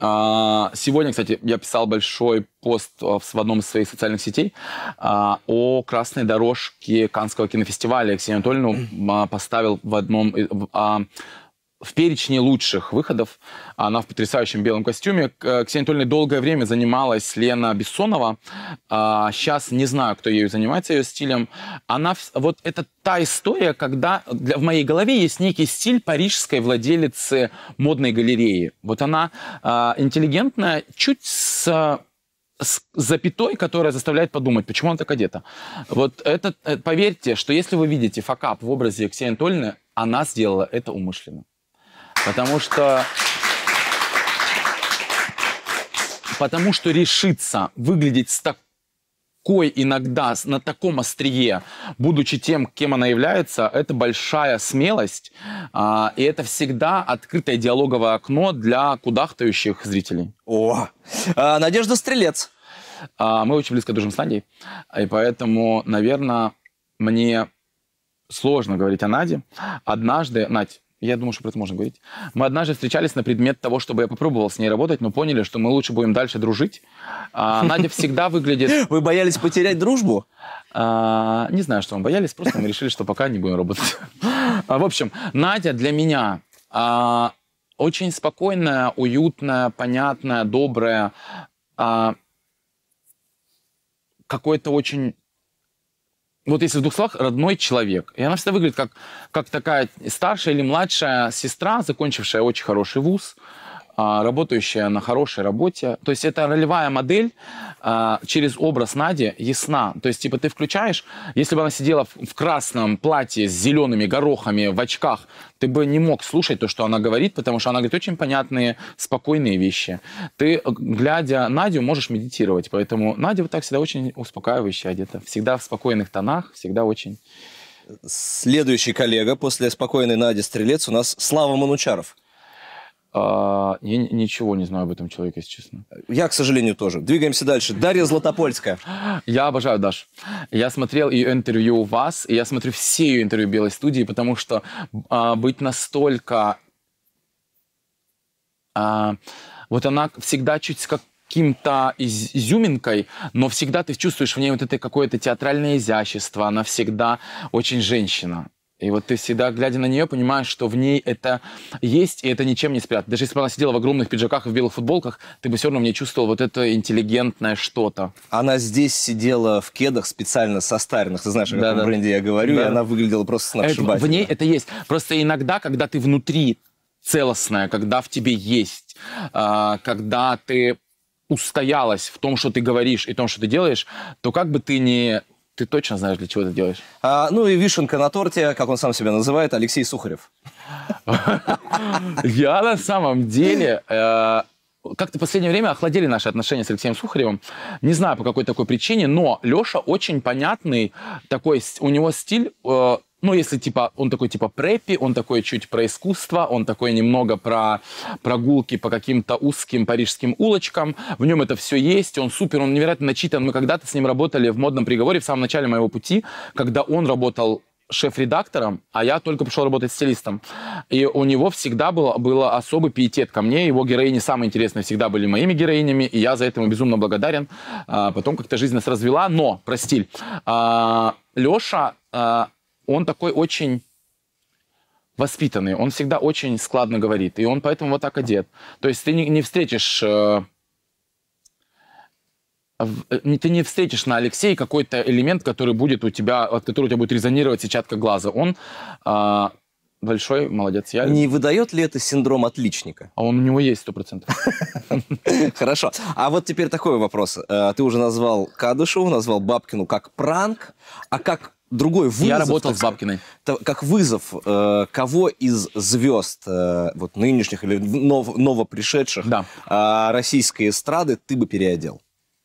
А, сегодня, кстати, я писал большой пост в одном из своих социальных сетей а, о красной дорожке Канского кинофестиваля. Алексей Анатольевну а, поставил в одном в перечне лучших выходов. Она в потрясающем белом костюме. Э, Ксения Анатольевна долгое время занималась Лена Бессонова. А, сейчас не знаю, кто ею занимается, ее стилем. Она, вот это та история, когда для, в моей голове есть некий стиль парижской владелицы модной галереи. Вот она а, интеллигентная, чуть с с запятой, которая заставляет подумать, почему она так одета. Вот это, э, поверьте, что если вы видите факап в образе Ксении Анатольевны, она сделала это умышленно. Потому что... Потому что решиться выглядеть с такой иногда, на таком острие, будучи тем, кем она является, это большая смелость. А, и это всегда открытое диалоговое окно для кудахтающих зрителей. О! А, Надежда Стрелец. А, мы очень близко дружим с Надей. И поэтому, наверное, мне сложно говорить о Наде. Однажды, Надь, я думаю, что про это можно говорить. Мы однажды встречались на предмет того, чтобы я попробовал с ней работать, но поняли, что мы лучше будем дальше дружить. А, Надя всегда выглядит... [laughs] Вы боялись потерять дружбу? А, не знаю, что мы боялись, просто мы решили, что пока не будем работать. [laughs] А, в общем, Надя для меня а, очень спокойная, уютная, понятная, добрая, а, какое-то очень вот если в двух словах, родной человек. И она всегда выглядит как, как такая старшая или младшая сестра, закончившая очень хороший вуз, а, работающая на хорошей работе. То есть это ролевая модель, а, через образ Нади ясна. То есть, типа, ты включаешь, если бы она сидела в, в красном платье с зелеными горохами, в очках, ты бы не мог слушать то, что она говорит, потому что она говорит очень понятные, спокойные вещи. Ты, э, глядя Надю, можешь медитировать. Поэтому Надя вот так всегда очень успокаивающая одета. Всегда в спокойных тонах, всегда очень... Следующий коллега после спокойной Нади Стрелец у нас Слава Манучаров. А, я ничего не знаю об этом человеке, если честно. Я, к сожалению, тоже. Двигаемся дальше. Дарья Златопольская. Я обожаю Даш. Я смотрел ее интервью у вас, и я смотрю все ее интервью Белой студии, потому что а, быть настолько... А, вот она всегда чуть с каким-то из изюминкой, но всегда ты чувствуешь в ней вот это какое-то театральное изящество, она всегда очень женщина. И вот ты всегда, глядя на нее, понимаешь, что в ней это есть, и это ничем не спрятано. Даже если бы она сидела в огромных пиджаках и в белых футболках, ты бы все равно мне чувствовал вот это интеллигентное что-то. Она здесь сидела в кедах специально состаренных. Ты знаешь, о каком да, да. бренде я говорю, да. и она выглядела просто сногсшибательно. Это, в ней это есть. Просто иногда, когда ты внутри целостная, когда в тебе есть, а, когда ты устоялась в том, что ты говоришь и том, что ты делаешь, то как бы ты ни ты точно знаешь, для чего это делаешь. А, ну и вишенка на торте, как он сам себя называет, Алексей Сухарев. [laughs] Я на самом деле... Э, как-то в последнее время охладели наши отношения с Алексеем Сухаревым. Не знаю, по какой такой причине, но Леша очень понятный такой... У него стиль э, ну, если, типа, он такой, типа, преппи, он такой чуть про искусство, он такой немного про прогулки по каким-то узким парижским улочкам. В нем это все есть, он супер, он невероятно начитан. Мы когда-то с ним работали в «Модном приговоре» в самом начале моего пути, когда он работал шеф-редактором, а я только пришел работать стилистом. И у него всегда был, был особый пиетет ко мне. Его героини самые интересные всегда были моими героинями, и я за это ему безумно благодарен. А, потом как-то жизнь нас развела, но, про стиль. А, Леша а, он такой очень воспитанный, он всегда очень складно говорит, и он поэтому вот так одет. То есть ты не, не встретишь... Э, э, ты не встретишь на Алексее какой-то элемент, который будет у тебя, от которого у тебя будет резонировать сетчатка глаза. Он э, большой, молодец. Я... Не выдает ли это синдром отличника? А он у него есть, сто процентов. [laughs] Хорошо. А вот теперь такой вопрос. Э, ты уже назвал Кадышеву, назвал Бабкину как пранк, а как другой вызов. Я работал так, с Бабкиной. Как вызов, э, кого из звезд э, вот нынешних или нов, новопришедших да. э, российской эстрады ты бы переодел?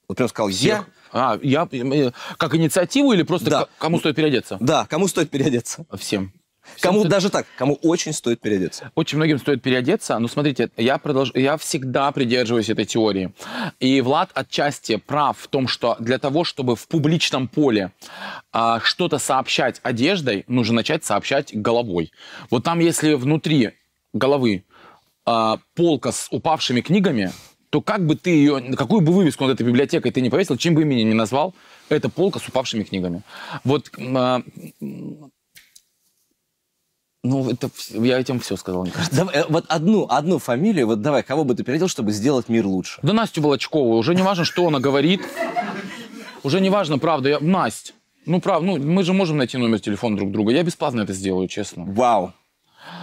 Вот прям сказал, я... А, я э, как инициативу или просто да. кому стоит переодеться? Да, кому стоит переодеться. Всем. Кому стоит... даже так, кому очень стоит переодеться. Очень многим стоит переодеться. Но ну, смотрите, я, продолж... я всегда придерживаюсь этой теории. И Влад отчасти прав в том, что для того, чтобы в публичном поле а, что-то сообщать одеждой, нужно начать сообщать головой. Вот там, если внутри головы а, полка с упавшими книгами, то как бы ты ее, какую бы вывеску над этой библиотекой ты не повесил, чем бы имени не назвал, это полка с упавшими книгами. Вот э, ну, это, я этим все сказал, мне кажется. Давай, э, вот одну, одну фамилию, вот давай, кого бы ты переделал, чтобы сделать мир лучше? Да Настю Волочкову, уже не важно, что она говорит. Уже не важно, правда, я... Настя. Ну, правда, ну, мы же можем найти номер телефона друг друга. Я бесплатно это сделаю, честно. Вау.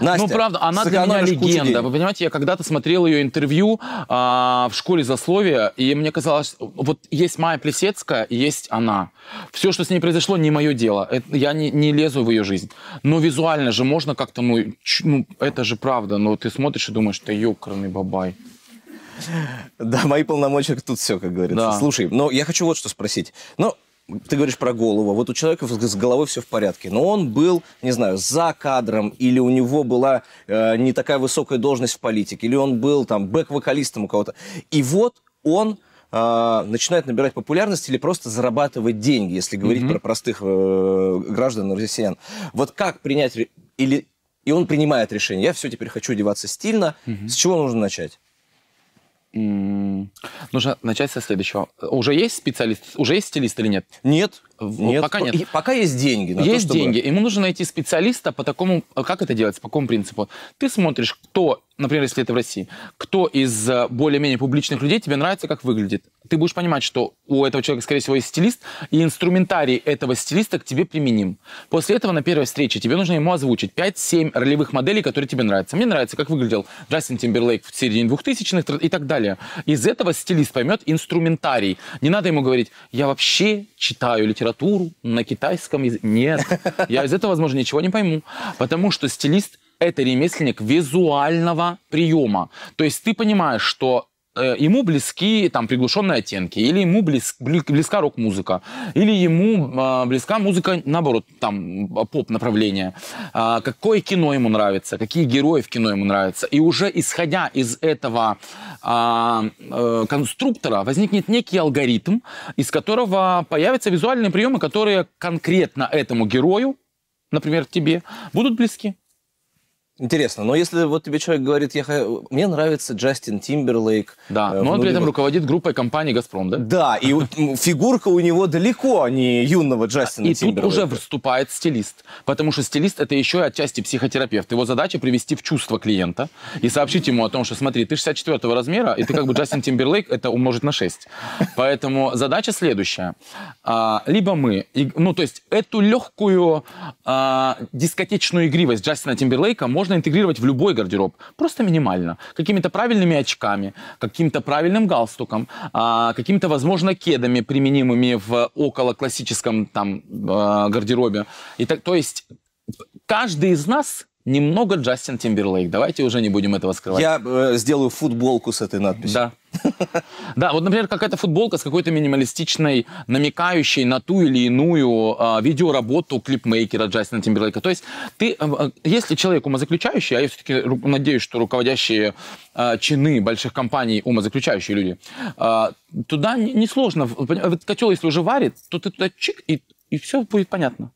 Настя, ну, правда, она для меня легенда. Вы понимаете, я когда-то смотрел ее интервью а, в школе засловия, и мне казалось, вот есть Майя Плесецкая, есть она. Все, что с ней произошло, не мое дело. Это, я не, не лезу в ее жизнь. Но визуально же можно как-то, ну, ч, ну, это же правда. Но ты смотришь и думаешь, ты ёкарный бабай. Да, мои полномочия тут все, как говорится. Да. Слушай, но ну, я хочу вот что спросить. Ну, ты говоришь про голову. Вот у человека с головой все в порядке. Но он был, не знаю, за кадром, или у него была э, не такая высокая должность в политике, или он был там бэк-вокалистом у кого-то. И вот он э, начинает набирать популярность или просто зарабатывать деньги, если говорить mm-hmm. про простых э, граждан россиян. Вот как принять... Или, и он принимает решение. Я все теперь хочу одеваться стильно. Mm-hmm. С чего нужно начать? Нужно начать со следующего. Уже есть специалист, уже есть стилист или нет? Нет, нет, пока нет. пока есть деньги. На есть то, чтобы... деньги. Ему нужно найти специалиста по такому... А как это делается По какому принципу? Ты смотришь, кто, например, если это в России, кто из э, более-менее публичных людей тебе нравится, как выглядит. Ты будешь понимать, что у этого человека, скорее всего, есть стилист, и инструментарий этого стилиста к тебе применим. После этого на первой встрече тебе нужно ему озвучить 5-7 ролевых моделей, которые тебе нравятся. Мне нравится, как выглядел Джастин Тимберлейк в середине 2000-х и так далее. Из этого стилист поймет инструментарий. Не надо ему говорить, я вообще читаю литературу литературу на китайском языке. Нет, я из этого, возможно, ничего не пойму. Потому что стилист – это ремесленник визуального приема. То есть ты понимаешь, что Э, ему близки там приглушенные оттенки, или ему близ, близка рок-музыка, или ему э, близка музыка, наоборот, там а, поп-направление, э, какое кино ему нравится, какие герои в кино ему нравятся. И уже исходя из этого э, э, конструктора возникнет некий алгоритм, из которого появятся визуальные приемы, которые конкретно этому герою, например, тебе, будут близки. Интересно, но если вот тебе человек говорит, я, мне нравится Джастин Тимберлейк. Да, э, но он при этом руководит группой компании «Газпром», да? Да, и фигурка у него далеко а не юного Джастина И тут уже вступает стилист, потому что стилист – это еще и отчасти психотерапевт. Его задача – привести в чувство клиента и сообщить ему о том, что смотри, ты 64-го размера, и ты как бы Джастин Тимберлейк, это умножить на 6. Поэтому задача следующая. А, либо мы, ну то есть эту легкую а, дискотечную игривость Джастина Тимберлейка можно можно интегрировать в любой гардероб, просто минимально. Какими-то правильными очками, каким-то правильным галстуком, а, какими-то, возможно, кедами, применимыми в около классическом там э, гардеробе. И так, то есть каждый из нас немного Джастин Тимберлейк. Давайте уже не будем этого скрывать. Я э, сделаю футболку с этой надписью. Да. [laughs] Да, вот, например, какая-то футболка с какой-то минималистичной, намекающей на ту или иную э, видеоработу клипмейкера Джастина Тимберлейка. То есть ты, э, э если человек умозаключающий, а я все-таки надеюсь, что руководящие э, чины больших компаний умозаключающие люди, э, туда несложно. Не Котел, если уже варит, то ты туда чик, и, и все будет понятно.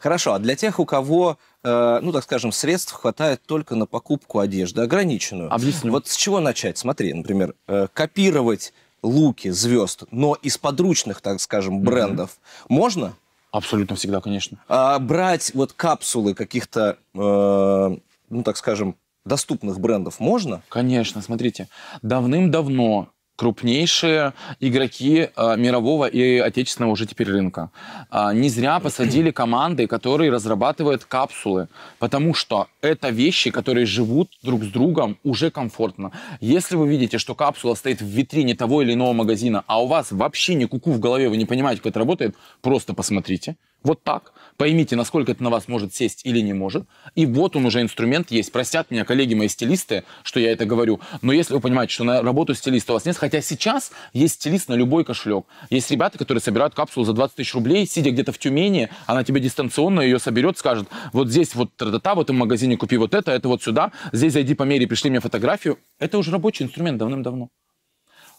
Хорошо, а для тех, у кого, э, ну, так скажем, средств хватает только на покупку одежды, ограниченную. Объясню. Вот с чего начать? Смотри, например, э, копировать луки звезд, но из подручных, так скажем, брендов mm-hmm. можно? Абсолютно всегда, конечно. А, брать вот капсулы каких-то, э, ну, так скажем, доступных брендов можно? Конечно, смотрите, давным-давно крупнейшие игроки э, мирового и отечественного уже теперь рынка. Э, не зря посадили команды, которые разрабатывают капсулы, потому что это вещи, которые живут друг с другом уже комфортно. Если вы видите, что капсула стоит в витрине того или иного магазина, а у вас вообще ни куку -ку в голове, вы не понимаете, как это работает, просто посмотрите. Вот так. Поймите, насколько это на вас может сесть или не может. И вот он уже инструмент есть. Простят меня коллеги мои стилисты, что я это говорю. Но если вы понимаете, что на работу стилиста у вас нет, хотя сейчас есть стилист на любой кошелек. Есть ребята, которые собирают капсулу за 20 тысяч рублей, сидя где-то в Тюмени, она тебе дистанционно ее соберет, скажет, вот здесь вот та та в этом магазине купи вот это, это вот сюда, здесь зайди по мере, пришли мне фотографию. Это уже рабочий инструмент давным-давно.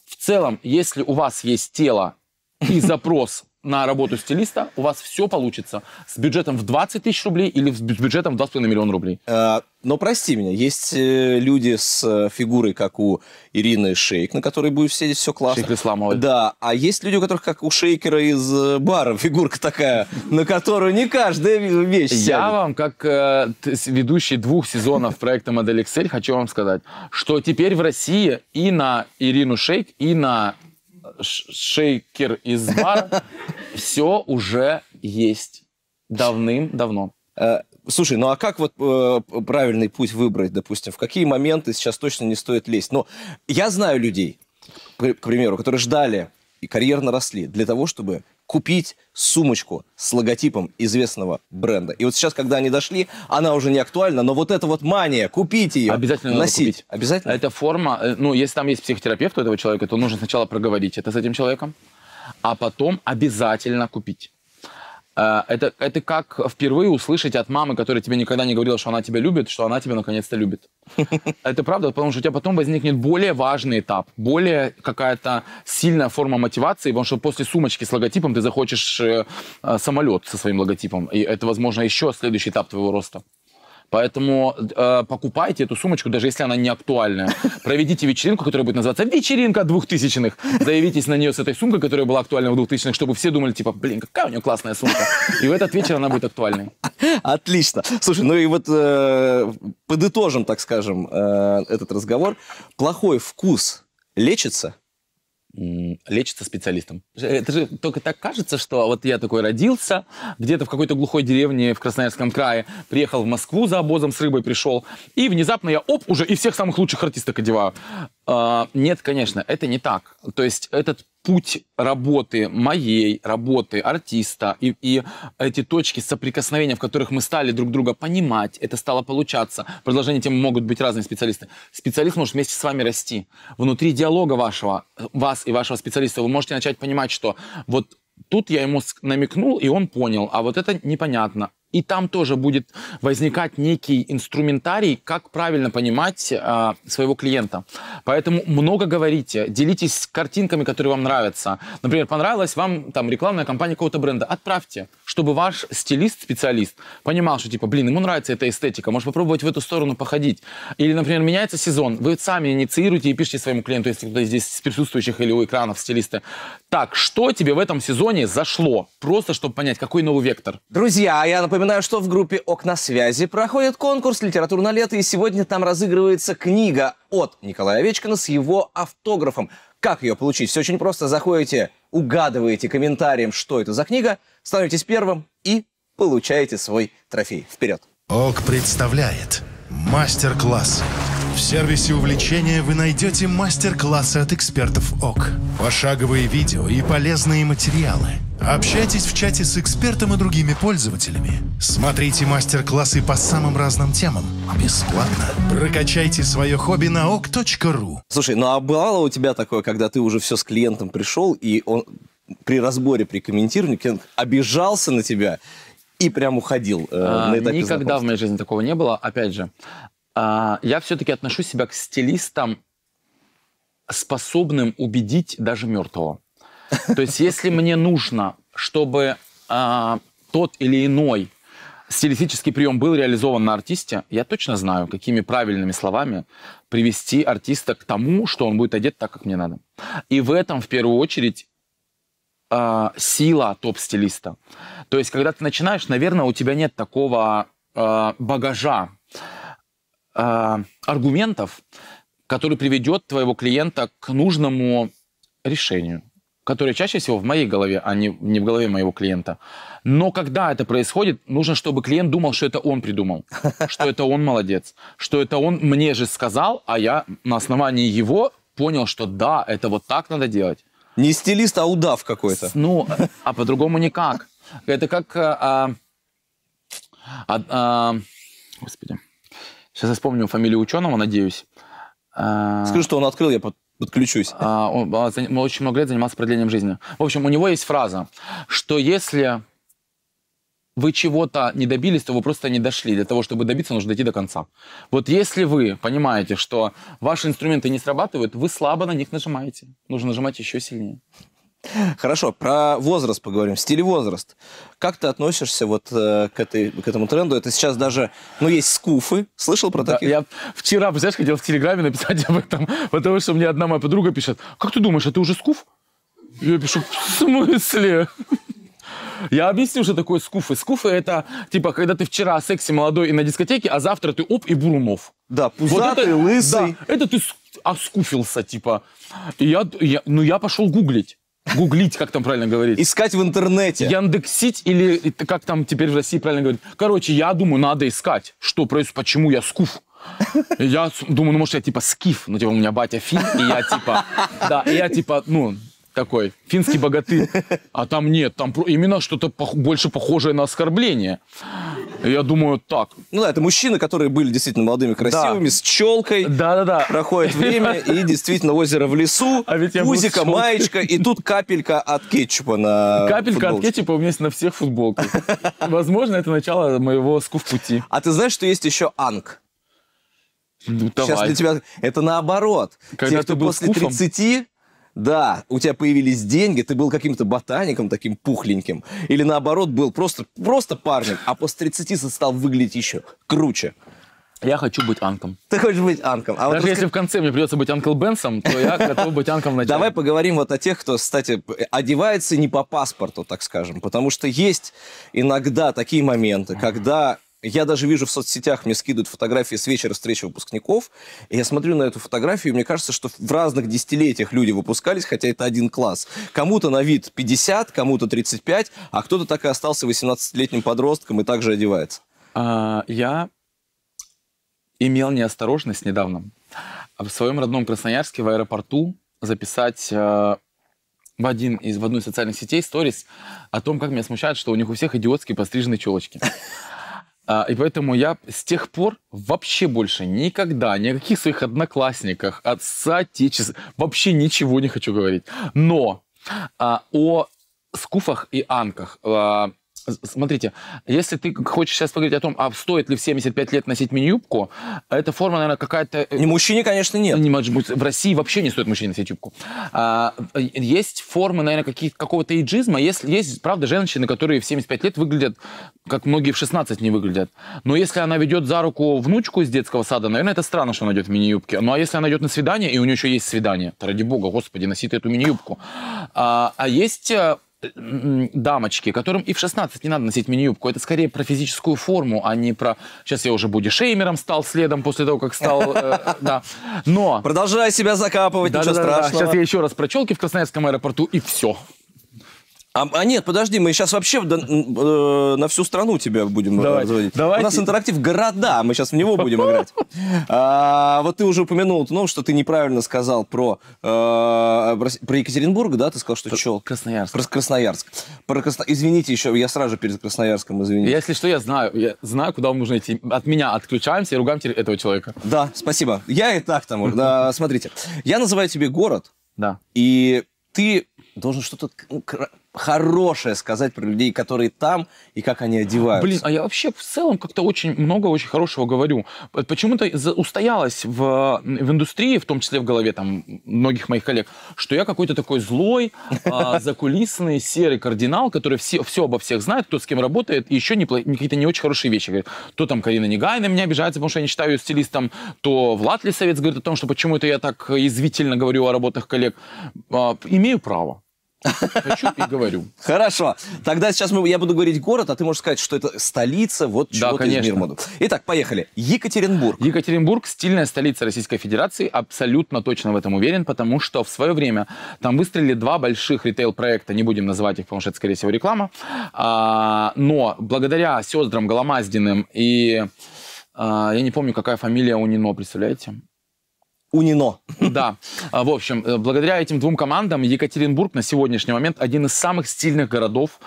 В целом, если у вас есть тело и запрос на работу стилиста, у вас все получится. С бюджетом в 20 тысяч рублей или с бюджетом в 2,5 миллиона рублей. А, но прости меня, есть э, люди с э, фигурой, как у Ирины Шейк, на которой будет сидеть все классно. Шейк Исламова. Да, а есть люди, у которых, как у Шейкера из бара, [laughs] фигурка такая, на которую не каждая вещь Я вам, как ведущий двух сезонов проекта «Модель Excel», хочу вам сказать, что теперь в России и на Ирину Шейк, и на шейкер из бара, все уже есть давным-давно. Э, слушай, ну а как вот э, правильный путь выбрать, допустим, в какие моменты сейчас точно не стоит лезть? Но я знаю людей, к примеру, которые ждали и карьерно росли для того, чтобы купить сумочку с логотипом известного бренда. И вот сейчас, когда они дошли, она уже не актуальна, но вот эта вот мания, купить ее, Обязательно носить. Надо купить. Обязательно. Это форма, э, ну, если там есть психотерапевт у этого человека, то нужно сначала проговорить это с этим человеком, а потом обязательно купить. А, это, это как впервые услышать от мамы, которая тебе никогда не говорила, что она тебя любит, что она тебя наконец-то любит. [laughs] Это правда, потому что у тебя потом возникнет более важный этап, более какая-то сильная форма мотивации, потому что после сумочки с логотипом ты захочешь э, э, самолет со своим логотипом. И это, возможно, еще следующий этап твоего роста. Поэтому э, покупайте эту сумочку, даже если она не актуальная. Проведите вечеринку, которая будет называться «Вечеринка двухтысячных». Заявитесь на нее с этой сумкой, которая была актуальна в двухтысячных, чтобы все думали, типа, блин, какая у нее классная сумка. И в этот вечер она будет актуальной. Отлично. Слушай, ну и вот э, подытожим, так скажем, э, этот разговор. Плохой вкус лечится – лечится специалистом. Э, это же только так кажется, что вот я такой родился, где-то в какой-то глухой деревне в Красноярском крае, приехал в Москву за обозом с рыбой, пришел, и внезапно я, оп, уже и всех самых лучших артисток одеваю. А, нет, конечно, это не так. То есть этот путь работы моей, работы артиста и, и эти точки соприкосновения, в которых мы стали друг друга понимать, это стало получаться. Продолжение темы могут быть разные специалисты. Специалист может вместе с вами расти. Внутри диалога вашего, вас и вашего специалиста вы можете начать понимать, что вот тут я ему намекнул, и он понял, а вот это непонятно и там тоже будет возникать некий инструментарий, как правильно понимать э, своего клиента. Поэтому много говорите, делитесь картинками, которые вам нравятся. Например, понравилась вам там рекламная кампания какого-то бренда, отправьте, чтобы ваш стилист, специалист понимал, что типа, блин, ему нравится эта эстетика, может попробовать в эту сторону походить. Или, например, меняется сезон, вы сами инициируете и пишите своему клиенту, если кто-то здесь присутствующих или у экранов стилисты. Так, что тебе в этом сезоне зашло? Просто, чтобы понять, какой новый вектор. Друзья, я напоминаю, Напоминаю, что в группе «Окна связи» проходит конкурс «Литература на лето», и сегодня там разыгрывается книга от Николая Овечкина с его автографом. Как ее получить? Все очень просто. Заходите, угадываете комментарием, что это за книга, становитесь первым и получаете свой трофей. Вперед! ОК представляет мастер-класс в сервисе увлечения вы найдете мастер-классы от экспертов ОК, пошаговые видео и полезные материалы. Общайтесь в чате с экспертом и другими пользователями. Смотрите мастер-классы по самым разным темам. Бесплатно. Прокачайте свое хобби на ok.ru. Слушай, ну а бывало у тебя такое, когда ты уже все с клиентом пришел, и он при разборе, при комментировании клиент обижался на тебя и прям уходил э, а, на этапе Никогда в моей жизни такого не было. Опять же, а, я все-таки отношу себя к стилистам, способным убедить даже мертвого. То есть, если мне нужно, чтобы а, тот или иной стилистический прием был реализован на артисте, я точно знаю, какими правильными словами привести артиста к тому, что он будет одет так, как мне надо. И в этом, в первую очередь, а, сила топ-стилиста. То есть, когда ты начинаешь, наверное, у тебя нет такого а, багажа Э, аргументов, который приведет твоего клиента к нужному решению, которое чаще всего в моей голове, а не, не в голове моего клиента. Но когда это происходит, нужно, чтобы клиент думал, что это он придумал, [laughs] что это он молодец, что это он мне же сказал, а я на основании его понял, что да, это вот так надо делать. Не стилист, а удав какой-то. Ну, а по-другому никак. Это как... Э, а, а, а, господи. Сейчас я вспомню фамилию ученого, надеюсь. А, Скажу, что он открыл, я подключусь. А, а, он очень много лет занимался продлением жизни. В общем, у него есть фраза, что если вы чего-то не добились, то вы просто не дошли. Для того, чтобы добиться, нужно дойти до конца. Вот если вы понимаете, что ваши инструменты не срабатывают, вы слабо на них нажимаете. Нужно нажимать еще сильнее. Хорошо, про возраст поговорим, стиль возраст. Как ты относишься вот э, к, этой, к этому тренду? Это сейчас даже, ну, есть скуфы. Слышал про такие? Да, я вчера, знаешь, хотел в Телеграме написать [laughs] об этом, потому что мне одна моя подруга пишет, как ты думаешь, это уже скуф? Я пишу, в смысле? Я объясню, что такое скуфы. Скуфы это типа, когда ты вчера секси молодой и на дискотеке, а завтра ты оп и бурунов. Да, пузатый, вот это, лысый. Да, это ты оскуфился, типа. И я, я, ну, я пошел гуглить гуглить, как там правильно говорить. Искать в интернете. Яндексить или как там теперь в России правильно говорить. Короче, я думаю, надо искать, что происходит, почему я скуф. Я думаю, ну, может, я типа скиф, ну, типа, у меня батя фин, и я типа, да, и я типа, ну, такой, финский богатырь. А там нет, там именно что-то пох больше похожее на оскорбление. Я думаю, так. Ну да, это мужчины, которые были действительно молодыми, красивыми, да. с челкой. Да-да-да. Проходит время, и действительно озеро в лесу, а ведь я маечка, и тут капелька от кетчупа на Капелька футболочке. от кетчупа у меня есть на всех футболках. Возможно, это начало моего скуф-пути. А ты знаешь, что есть еще анг? Ну, Сейчас давай. для тебя это наоборот. Когда Те, был после скуфом? 30 да, у тебя появились деньги, ты был каким-то ботаником таким пухленьким. Или наоборот, был просто, просто парнем, а после 30 стал выглядеть еще круче. Я хочу быть анком. Ты хочешь быть анком. А Даже вот если рассказ... в конце мне придется быть Анкл Бенсом, то я готов быть анком вначале. Давай поговорим вот о тех, кто, кстати, одевается не по паспорту, так скажем. Потому что есть иногда такие моменты, когда я даже вижу в соцсетях, мне скидывают фотографии с вечера встречи выпускников. И я смотрю на эту фотографию, и мне кажется, что в разных десятилетиях люди выпускались, хотя это один класс. Кому-то на вид 50, кому-то 35, а кто-то так и остался 18-летним подростком и также одевается. А, я имел неосторожность недавно в своем родном Красноярске в аэропорту записать э, в, один из, в одну из социальных сетей сторис о том, как меня смущает, что у них у всех идиотские пострижены челочки. А, и поэтому я с тех пор вообще больше никогда, ни о каких своих одноклассниках, от соотечеств, вообще ничего не хочу говорить. Но а, о скуфах и анках. А, Смотрите, если ты хочешь сейчас поговорить о том, а стоит ли в 75 лет носить мини-юбку, эта форма, наверное, какая-то... Не э, мужчине, конечно, нет. Не, может быть, в России вообще не стоит мужчине носить юбку. А, э, есть формы, наверное, каких, какого-то эйджизма. Есть, есть, правда, женщины, которые в 75 лет выглядят, как многие в 16 не выглядят. Но если она ведет за руку внучку из детского сада, наверное, это странно, что она идет в мини-юбке. Ну, а если она идет на свидание, и у нее еще есть свидание, то ради бога, господи, носит эту мини-юбку. А, а есть э, дамочки, которым и в 16 не надо носить мини-юбку. Это скорее про физическую форму, а не про... Сейчас я уже буду шеймером стал следом после того, как стал... Э, [laughs] да. Но... Продолжай себя закапывать, ничего страшного. сейчас я еще раз про челки в Красноярском аэропорту, и все. А, а нет, подожди, мы сейчас вообще до, э, на всю страну тебя будем э, Давайте. разводить. У нас интерактив города, мы сейчас в него будем играть. [laughs] А, вот ты уже упомянул эту что ты неправильно сказал про, э, про Екатеринбург, да? Ты сказал, что про чел. Красноярск. Про Красноярск. Про Красно... Извините еще, я сразу же перед Красноярском, извините. Если что, я знаю, я знаю, куда вам нужно идти. От меня отключаемся и ругаем этого человека. Да, спасибо. Я и так там. Да, смотрите, я называю тебе город. Да. И ты должен что-то ну, хорошее сказать про людей, которые там, и как они одеваются. Блин, а я вообще в целом как-то очень много очень хорошего говорю. Почему-то устоялось в, в индустрии, в том числе в голове там многих моих коллег, что я какой-то такой злой, а, [laughs] закулисный, серый кардинал, который все, все обо всех знает, кто с кем работает, и еще какие-то не очень хорошие вещи говорит. То там Карина Негай на меня обижается, потому что я не считаю ее стилистом, то Влад Лисовец говорит о том, что почему-то я так извительно говорю о работах коллег. А, имею право. Хочу и говорю. Хорошо. Тогда сейчас мы, я буду говорить город, а ты можешь сказать, что это столица вот чего-то да, конечно. из Мирмаду. Итак, поехали. Екатеринбург. Екатеринбург – стильная столица Российской Федерации. Абсолютно точно в этом уверен, потому что в свое время там выстрелили два больших ритейл-проекта. Не будем называть их, потому что это, скорее всего, реклама. А, но благодаря сестрам Голомаздиным и... А, я не помню, какая фамилия у Нино, представляете? Унино. Да. А, в общем, э, благодаря этим двум командам Екатеринбург на сегодняшний момент один из самых стильных городов,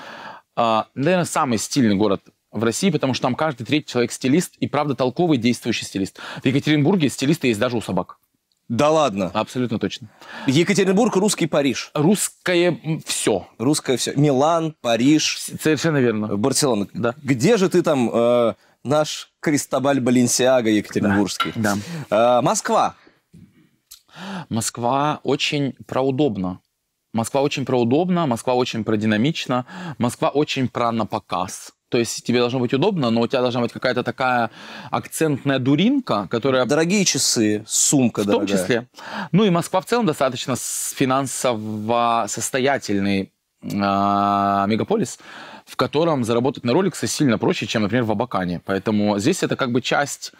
а, наверное, самый стильный город в России, потому что там каждый третий человек стилист и, правда, толковый действующий стилист. В Екатеринбурге стилисты есть даже у собак. Да ладно. Абсолютно точно. Екатеринбург, русский Париж. Русское все. Русское все. Милан, Париж. Совершенно верно. Барселона. Да. Где же ты там, э, наш Кристобаль Баленсиага Екатеринбургский? Да. да. Э, Москва. Москва очень проудобна. Москва очень проудобна, Москва очень продинамична, Москва очень про на показ. То есть тебе должно быть удобно, но у тебя должна быть какая-то такая акцентная дуринка, которая... Дорогие часы, сумка В дорогая. том числе. Ну и Москва в целом достаточно финансово состоятельный а, мегаполис, в котором заработать на роликсы сильно проще, чем, например, в Абакане. Поэтому здесь это как бы часть...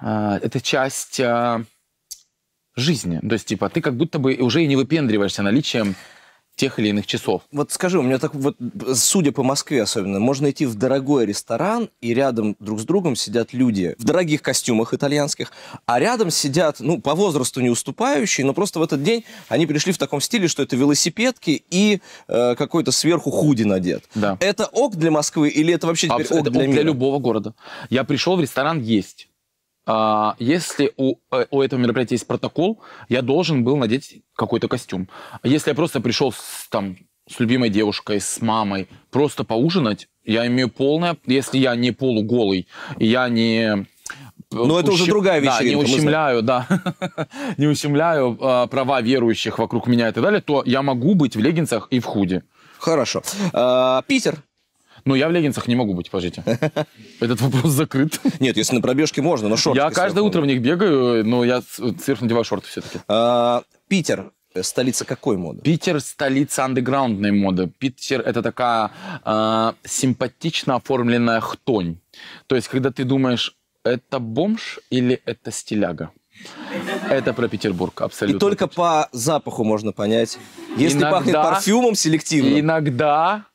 А, это часть... А, жизни. То есть, типа, ты как будто бы уже и не выпендриваешься наличием тех или иных часов. Вот скажи, у меня так вот, судя по Москве особенно, можно идти в дорогой ресторан, и рядом друг с другом сидят люди в дорогих костюмах итальянских, а рядом сидят, ну, по возрасту не уступающие, но просто в этот день они пришли в таком стиле, что это велосипедки и э, какой-то сверху худи надет. Да. Это ок для Москвы или это вообще теперь Абс- ок это для ок мира? для любого города. Я пришел в ресторан есть. А, если у, э, у этого мероприятия есть протокол, я должен был надеть какой-то костюм. Если я просто пришел с, там, с любимой девушкой, с мамой, просто поужинать, я имею полное, если я не полуголый, я не э, но ну, это уже другая вечеринка. Да, не ущемляю, да, [laughs] не ущемляю э, права верующих вокруг меня и так далее, то я могу быть в леггинсах и в худе. Хорошо. Э, Питер. Ну, я в леггинсах не могу быть, пожите. [laughs] Этот вопрос закрыт. Нет, если на пробежке можно, но шорты. Я каждое утро в них бегаю, но я сверху надеваю шорты все-таки. А, Питер, э, столица какой моды? Питер – столица андеграундной моды. Питер – это такая э, симпатично оформленная хтонь. То есть, когда ты думаешь, это бомж или это стиляга? Это про Петербург, абсолютно. И только по запаху можно понять. Если иногда, пахнет парфюмом селективно. Иногда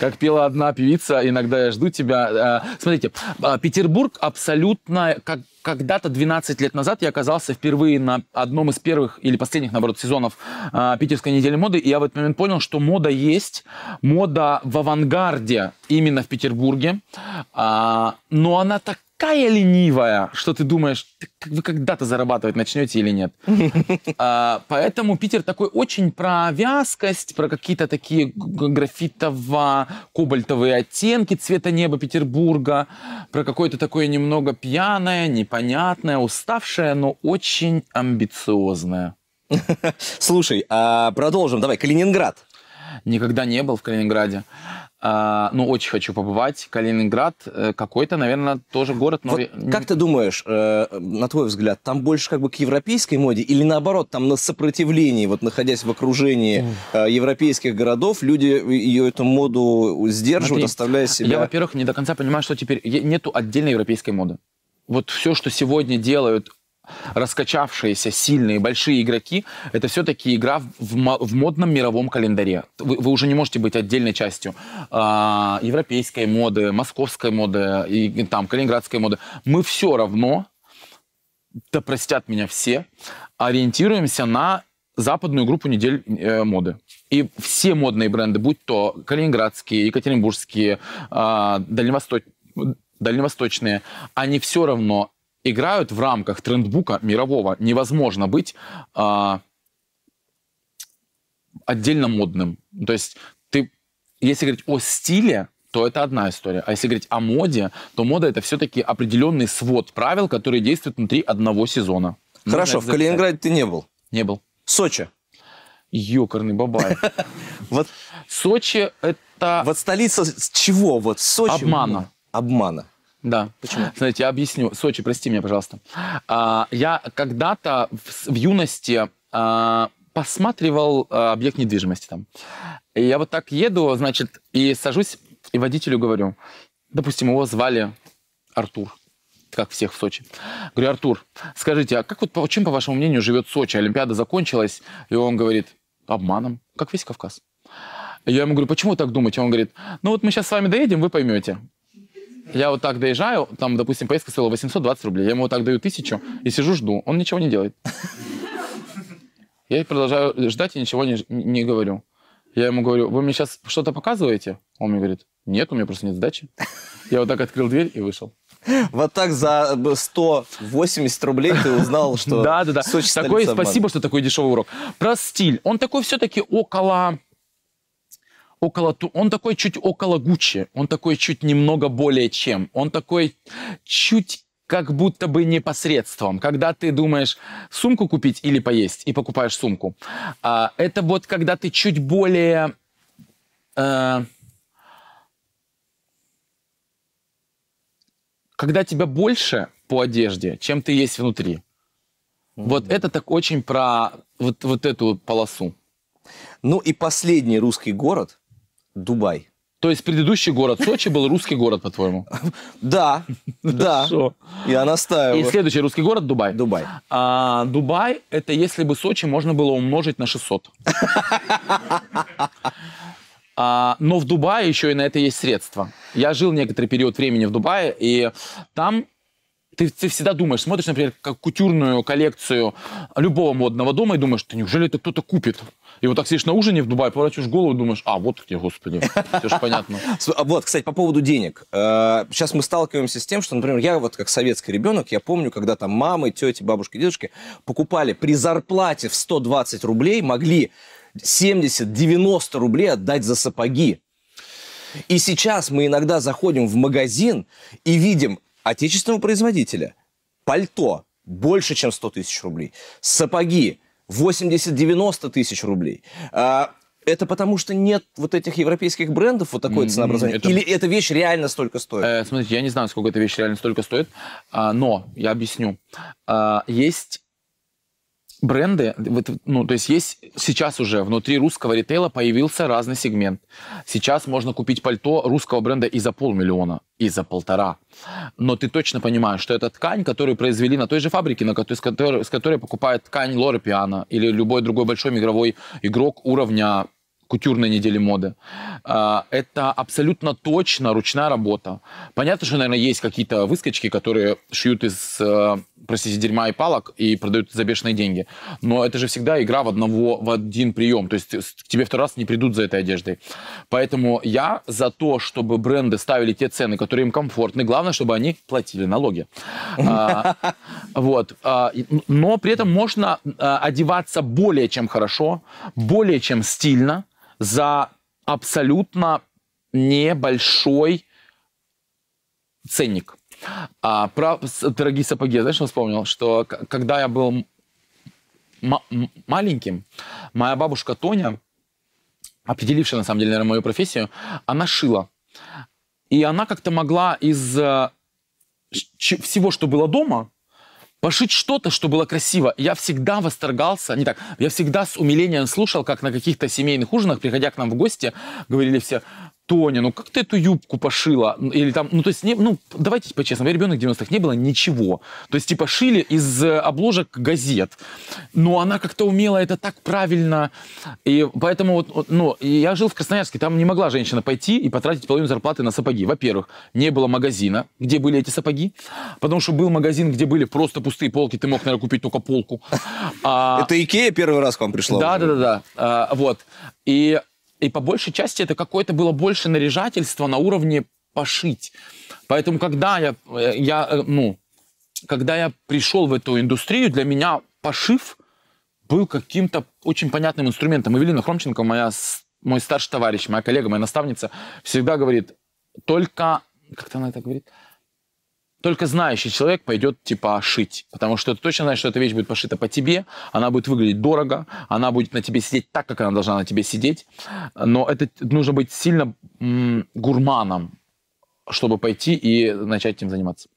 как пела одна певица, иногда я жду тебя. Э, смотрите, э, Петербург абсолютно, как когда-то 12 лет назад я оказался впервые на одном из первых или последних, наоборот, сезонов э, Питерской недели моды, и я в этот момент понял, что мода есть, мода в авангарде именно в Петербурге, а, но она так такая ленивая, что ты думаешь, вы когда-то зарабатывать начнете или нет. [laughs] А, поэтому Питер такой очень про вязкость, про какие-то такие графитово-кобальтовые оттенки цвета неба Петербурга, про какое-то такое немного пьяное, непонятное, уставшее, но очень амбициозное. [laughs] Слушай, а продолжим. Давай, Калининград. Никогда не был в Калининграде. А, ну, очень хочу побывать. Калининград э, какой-то, наверное, тоже город. Но... Вот как ты думаешь, э, на твой взгляд, там больше как бы к европейской моде или наоборот, там на сопротивлении, вот находясь в окружении э, европейских городов, люди ее эту моду сдерживают, Смотри, оставляя себя... Я, во-первых, не до конца понимаю, что теперь нету отдельной европейской моды. Вот все, что сегодня делают раскачавшиеся, сильные, большие игроки, это все-таки игра в, в модном мировом календаре. Вы, вы уже не можете быть отдельной частью э, европейской моды, московской моды, и, и, там, калининградской моды. Мы все равно, да простят меня все, ориентируемся на западную группу недель э, моды. И все модные бренды, будь то калининградские, екатеринбургские, э, дальневосточные, дальневосточные, они все равно играют в рамках трендбука мирового. Невозможно быть а, отдельно модным. То есть ты, если говорить о стиле, то это одна история. А если говорить о моде, то мода это все-таки определенный свод правил, которые действуют внутри одного сезона. Хорошо, в Калининграде ты не был? Не был. Сочи? Ёкарный бабай. [laughs] Вот Сочи это... Вот столица чего? Вот Сочи? Обмана. Обмана. Да. Почему? Смотрите, я объясню. Сочи, прости меня, пожалуйста. А, я когда-то в, в юности а, посматривал а, объект недвижимости там. И я вот так еду, значит, и сажусь, и водителю говорю, допустим, его звали Артур как всех в Сочи. Говорю, Артур, скажите, а как вот, чем, по вашему мнению, живет Сочи? Олимпиада закончилась, и он говорит, обманом, как весь Кавказ. Я ему говорю, почему вы так думаете? Он говорит, ну вот мы сейчас с вами доедем, вы поймете. Я вот так доезжаю, там, допустим, поездка стоила 820 рублей, я ему вот так даю тысячу и сижу, жду. Он ничего не делает. Я продолжаю ждать и ничего не, не говорю. Я ему говорю, вы мне сейчас что-то показываете? Он мне говорит, нет, у меня просто нет сдачи. Я вот так открыл дверь и вышел. Вот так за 180 рублей ты узнал, что [laughs] Да, да, да. Такое спасибо, что такой дешевый урок. Про стиль. Он такой все-таки около около... ту, Он такой чуть около Гуччи, он такой чуть немного более чем, он такой чуть как будто бы непосредством, когда ты думаешь сумку купить или поесть, и покупаешь сумку. А, это вот когда ты чуть более... Э, когда тебя больше по одежде, чем ты есть внутри. Mm-hmm. Вот это так очень про вот, вот эту полосу. Ну и последний русский город, Дубай. То есть предыдущий город Сочи был русский город, по-твоему? [laughs] Да, да. Я настаиваю. И следующий русский город Дубай. Дубай. А, Дубай – это если бы Сочи можно было умножить на 600. [laughs] А, но в Дубае еще и на это есть средства. Я жил некоторый период времени в Дубае, и там ты, ты всегда думаешь, смотришь, например, как кутюрную коллекцию любого модного дома и думаешь, ты неужели это кто-то купит? И вот так сидишь на ужине в Дубае, поворачиваешь голову и думаешь, а, вот где, господи, все же понятно. [laughs] Вот, кстати, по поводу денег. Сейчас э, мы сталкиваемся с тем, что, например, я вот как советский ребенок, я помню, когда там мамы, тети, бабушки, дедушки покупали при зарплате в 120 рублей, могли 70-90 рублей отдать за сапоги. И сейчас мы иногда заходим в магазин и видим отечественного производителя. Пальто больше, чем 100 тысяч рублей. Сапоги 80-90 тысяч рублей. А, это потому, что нет вот этих европейских брендов, вот такое ценообразование? Это... Или эта вещь реально столько стоит? Э, смотрите, я не знаю, сколько эта вещь реально столько стоит, а, но я объясню. А, есть бренды, ну, то есть есть сейчас уже внутри русского ритейла появился разный сегмент. Сейчас можно купить пальто русского бренда и за полмиллиона, и за полтора. Но ты точно понимаешь, что это ткань, которую произвели на той же фабрике, на которой, с, которой, с которой покупает ткань Лора Пиано или любой другой большой мигровой игрок уровня кутюрной недели моды. А, это абсолютно точно ручная работа. Понятно, что, наверное, есть какие-то выскочки, которые шьют из э, простите, дерьма и палок и продают за бешеные деньги. Но это же всегда игра в, одного, в один прием. То есть к тебе второй раз не придут за этой одеждой. Поэтому я за то, чтобы бренды ставили те цены, которые им комфортны. Главное, чтобы они платили налоги. А, вот. А, но при этом можно а, одеваться более чем хорошо, более чем стильно за абсолютно небольшой ценник. А, про дорогие сапоги, знаешь, что вспомнил? Что когда я был маленьким, моя бабушка Тоня, определившая, на самом деле, наверное, мою профессию, она шила. И она как-то могла из э, всего, что было дома, пошить что-то, что было красиво. Я всегда восторгался, не так, я всегда с умилением слушал, как на каких-то семейных ужинах, приходя к нам в гости, говорили все, Тоня, ну как ты эту юбку пошила? Или там, ну то есть, не, ну давайте по-честному, я ребенок 90-х, не было ничего. То есть типа шили из э, обложек газет. Но она как-то умела это так правильно. И поэтому вот, ну, я жил в Красноярске, там не могла женщина пойти и потратить половину зарплаты на сапоги. Во-первых, не было магазина, где были эти сапоги, потому что был магазин, где были просто пустые полки, ты мог, наверное, купить только полку. А это Икея первый раз к вам пришла? Да, да, да, да. А, вот. И и по большей части это какое-то было больше наряжательство на уровне пошить. Поэтому, когда я, э, я, э, ну, когда я пришел в эту индустрию, для меня пошив был каким-то очень понятным инструментом. Евелина Хромченко, моя, мой старший товарищ, моя коллега, моя наставница, всегда говорит, только, как-то она это говорит, только знающий человек пойдет типа шить, потому что ты точно знаешь, что эта вещь будет пошита по тебе, она будет выглядеть дорого, она будет на тебе сидеть так, как она должна на тебе сидеть, но это нужно быть сильно м- гурманом, чтобы пойти и начать этим заниматься.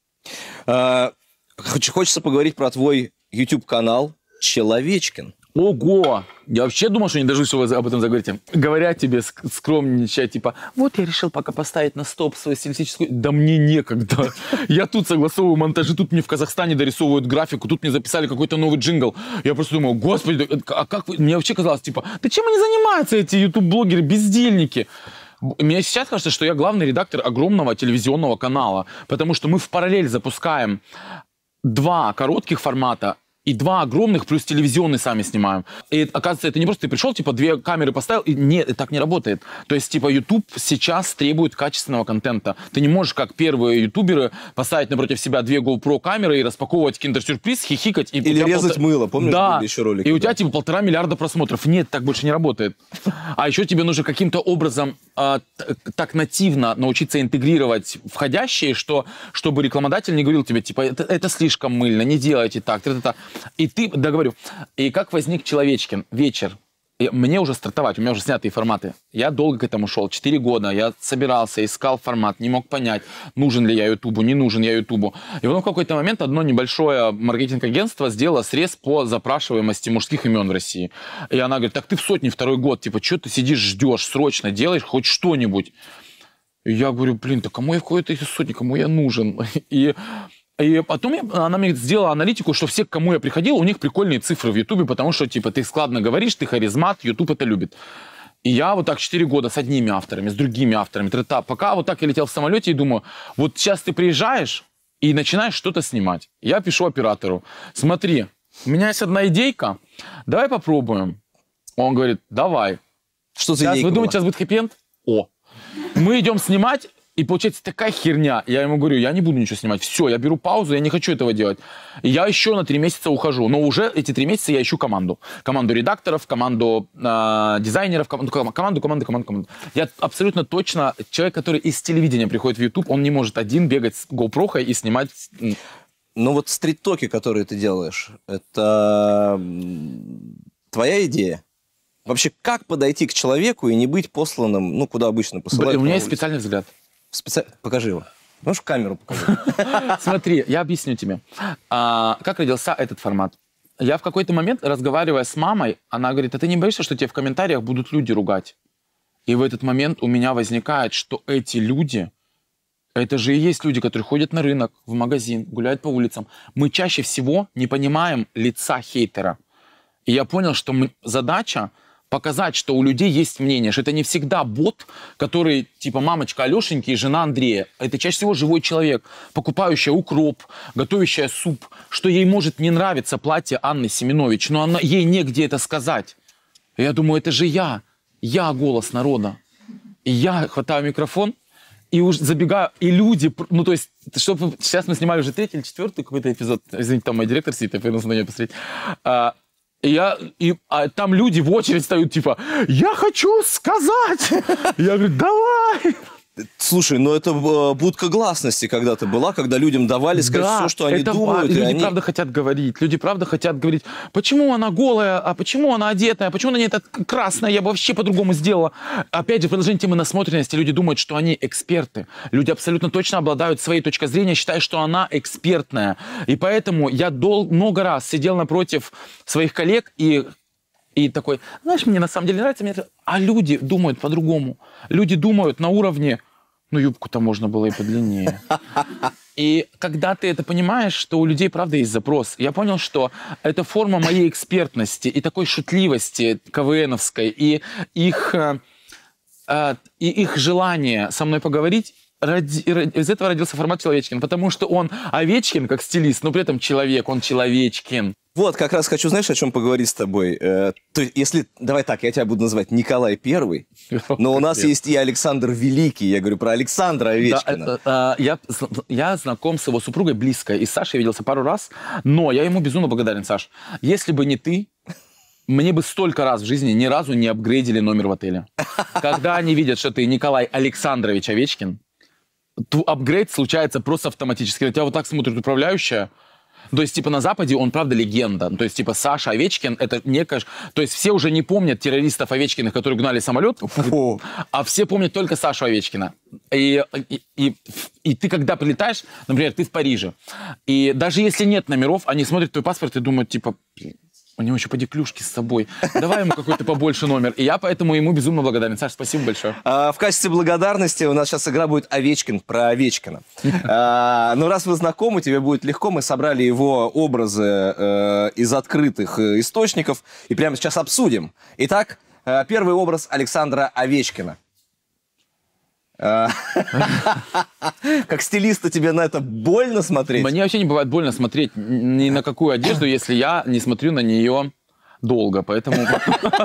А, хочется поговорить про твой YouTube канал Человечкин. Ого! Я вообще думал, что не дождусь, что вы об этом заговорите. Говоря тебе, скромничая, типа, вот я решил пока поставить на стоп свою стилистическую... Да мне некогда. [laughs] Я тут согласовываю монтажи, тут мне в Казахстане дорисовывают графику, тут мне записали какой-то новый джингл. Я просто думаю, господи, э, а как вы... Мне вообще казалось, типа, да чем они занимаются, эти ютуб-блогеры, бездельники? Мне сейчас кажется, что я главный редактор огромного телевизионного канала, потому что мы в параллель запускаем два коротких формата и два огромных, плюс телевизионный сами снимаем. И оказывается, это не просто ты пришел, типа, две камеры поставил, и нет, так не работает. То есть, типа, YouTube сейчас требует качественного контента. Ты не можешь, как первые ютуберы, поставить напротив себя две GoPro камеры и распаковывать киндер-сюрприз, хихикать. И Или резать полтора... мыло, помнишь, да. еще ролики? и у тебя, да. типа, полтора миллиарда просмотров. Нет, так больше не работает. А еще тебе нужно каким-то образом а, так нативно научиться интегрировать входящие, что, чтобы рекламодатель не говорил тебе, типа, это, это слишком мыльно, не делайте так, это, это. И ты, договорю, и как возник Человечкин? Вечер. мне уже стартовать, у меня уже снятые форматы. Я долго к этому шел, 4 года. Я собирался, искал формат, не мог понять, нужен ли я Ютубу, не нужен я Ютубу. И потом в какой-то момент одно небольшое маркетинг-агентство сделало срез по запрашиваемости мужских имен в России. И она говорит, так ты в сотне второй год, типа, что ты сидишь, ждешь, срочно делаешь хоть что-нибудь. И я говорю, блин, да кому я в какой-то сотни, кому я нужен? [laughs] И и потом я, она мне сделала аналитику, что все, к кому я приходил, у них прикольные цифры в Ютубе, потому что, типа, ты складно говоришь, ты харизмат, Ютуб это любит. И я вот так 4 года с одними авторами, с другими авторами, Трета. пока вот так я летел в самолете и думаю, вот сейчас ты приезжаешь и начинаешь что-то снимать. Я пишу оператору, смотри, у меня есть одна идейка, давай попробуем. Он говорит, давай. Что за идея? Вы думаете, сейчас будет хэппи-энд? О. [laughs] Мы идем снимать, и получается такая херня. Я ему говорю, я не буду ничего снимать. Все, я беру паузу, я не хочу этого делать. я еще на три месяца ухожу. Но уже эти три месяца я ищу команду. Команду редакторов, команду э, дизайнеров, команду, команду, команду, команду, команду. Я абсолютно точно человек, который из телевидения приходит в YouTube, он не может один бегать с GoPro и снимать... Ну вот стрит-токи, которые ты делаешь, это твоя идея? Вообще, как подойти к человеку и не быть посланным, ну, куда обычно посылают? Блин, у меня есть специальный взгляд. Специ... Покажи его. Можешь камеру показать? [laughs] Смотри, я объясню тебе. А, как родился этот формат? Я в какой-то момент, разговаривая с мамой, она говорит, а ты не боишься, что тебе в комментариях будут люди ругать? И в этот момент у меня возникает, что эти люди, это же и есть люди, которые ходят на рынок, в магазин, гуляют по улицам. Мы чаще всего не понимаем лица хейтера. И я понял, что задача показать, что у людей есть мнение, что это не всегда бот, который типа мамочка Алешеньки и жена Андрея. Это чаще всего живой человек, покупающая укроп, готовящая суп, что ей может не нравиться платье Анны Семенович, но она, ей негде это сказать. Я думаю, это же я, я голос народа. И я хватаю микрофон, и уж забегаю, и люди, ну то есть, чтобы сейчас мы снимали уже третий или четвертый какой-то эпизод, извините, там мой директор сидит, я принес на нее посмотреть. А, и я, и, а там люди в очередь стоят, типа, я хочу сказать. [laughs] Я говорю, давай. Слушай, ну это э, будка гласности когда-то была, когда людям давали сказать да, все, что они это, думают. Люди они... правда хотят говорить. Люди правда хотят говорить, почему она голая, а почему она одетая, почему она не это красная? я бы вообще по-другому сделала. Опять же, продолжение темы насмотренности. Люди думают, что они эксперты. Люди абсолютно точно обладают своей точкой зрения, считая, что она экспертная. И поэтому я дол- много раз сидел напротив своих коллег и и такой, знаешь, мне на самом деле нравится, мне... а люди думают по-другому. Люди думают на уровне, ну, юбку-то можно было и подлиннее. [laughs] И когда ты это понимаешь, что у людей, правда, есть запрос, я понял, что это форма моей экспертности и такой шутливости КВНовской, и их, э, э, и их желание со мной поговорить Ради, из этого родился формат Человечкин, потому что он Овечкин как стилист, но при этом человек, он Человечкин. Вот, как раз хочу, знаешь, о чем поговорить с тобой. Э, то есть, если, давай так, я тебя буду называть Николай Первый, [laughs] но у нас есть и Александр Великий. Я говорю про Александра Овечкина. Да, э, э, э, я, я знаком с его супругой близко, и с Сашей виделся пару раз, но я ему безумно благодарен, Саш. Если бы не ты, мне бы столько раз в жизни ни разу не апгрейдили номер в отеле. Когда они видят, что ты Николай Александрович Овечкин, апгрейд случается просто автоматически. На тебя вот так смотрит управляющая, то есть, типа, на Западе он, правда, легенда. То есть, типа, Саша Овечкин, это некая... То есть, все уже не помнят террористов Овечкиных, которые гнали самолет, Фу. а все помнят только Сашу Овечкина. И, и, и, и ты, когда прилетаешь, например, ты в Париже, и даже если нет номеров, они смотрят твой паспорт и думают, типа, у него еще поди клюшки с собой. Давай ему какой-то побольше номер. И я поэтому ему безумно благодарен. Саш, спасибо большое. А, в качестве благодарности у нас сейчас игра будет Овечкин про Овечкина. [laughs] А, но ну, раз вы знакомы, тебе будет легко. Мы собрали его образы э, из открытых э, источников и прямо сейчас обсудим. Итак, э, первый образ Александра Овечкина. А, как стилисту тебе на это больно смотреть? Мне вообще не бывает больно смотреть ни на какую одежду, если я не смотрю на нее долго. Поэтому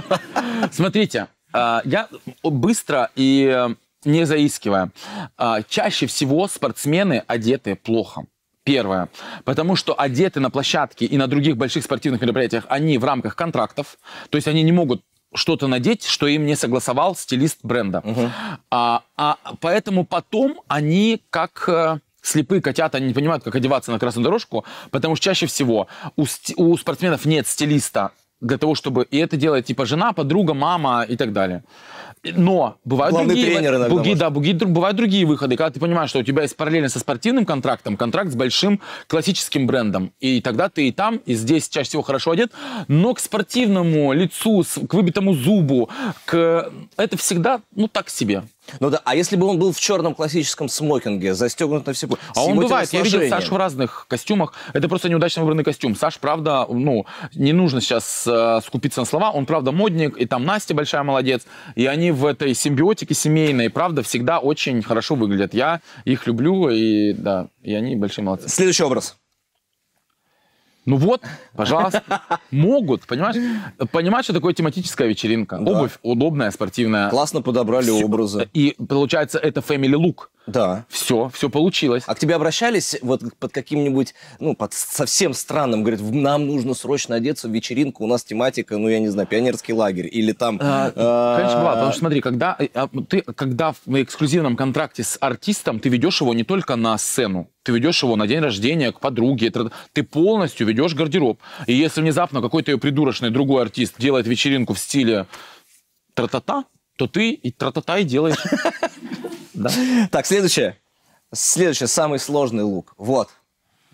[laughs] смотрите, а, я быстро и э, не заискивая. А, чаще всего спортсмены одеты плохо. Первое. Потому что одеты на площадке и на других больших спортивных мероприятиях, они в рамках контрактов. То есть они не могут что-то надеть, что им не согласовал стилист бренда. Угу. А, а поэтому потом они как э, слепые котята, они не понимают, как одеваться на красную дорожку, потому что чаще всего у, у спортсменов нет стилиста для того, чтобы... И это делает типа жена, подруга, мама и так далее. Но бывают Главный другие, тренер иногда буги, да, буги, бывают другие выходы, когда ты понимаешь, что у тебя есть параллельно со спортивным контрактом контракт с большим классическим брендом. И тогда ты и там, и здесь чаще всего хорошо одет, но к спортивному лицу, к выбитому зубу, к... это всегда, ну, так себе. Ну да, а если бы он был в черном классическом смокинге, застегнут на все пути? А он бывает, я видел Сашу в разных костюмах. Это просто неудачно выбранный костюм. Саш, правда, ну, не нужно сейчас э, скупиться на слова. Он, правда, модник, и там Настя большая молодец. И они в этой симбиотике семейной, правда, всегда очень хорошо выглядят. Я их люблю, и да, и они большие молодцы. Следующий образ. Ну вот, [laughs] пожалуйста, могут, понимаешь? Понимаешь, что такое тематическая вечеринка. Да. Обувь удобная, спортивная. Классно подобрали Все. образы. И получается, это family look. Да. Все, все получилось. А к тебе обращались вот под каким-нибудь, ну, под совсем странным, говорит, нам нужно срочно одеться в вечеринку, у нас тематика, ну, я не знаю, пионерский лагерь или там... А, а, конечно, была, потому что смотри, когда э, а, ты, когда в эксклюзивном контракте с артистом, ты ведешь его не только на сцену, ты ведешь его на день рождения к подруге, ты полностью ведешь гардероб. И если внезапно какой-то ее придурочный другой артист делает вечеринку в стиле тра-та-та, то ты и тра-та-та и делаешь. Да. Так, следующее. Следующее, самый сложный лук. Вот.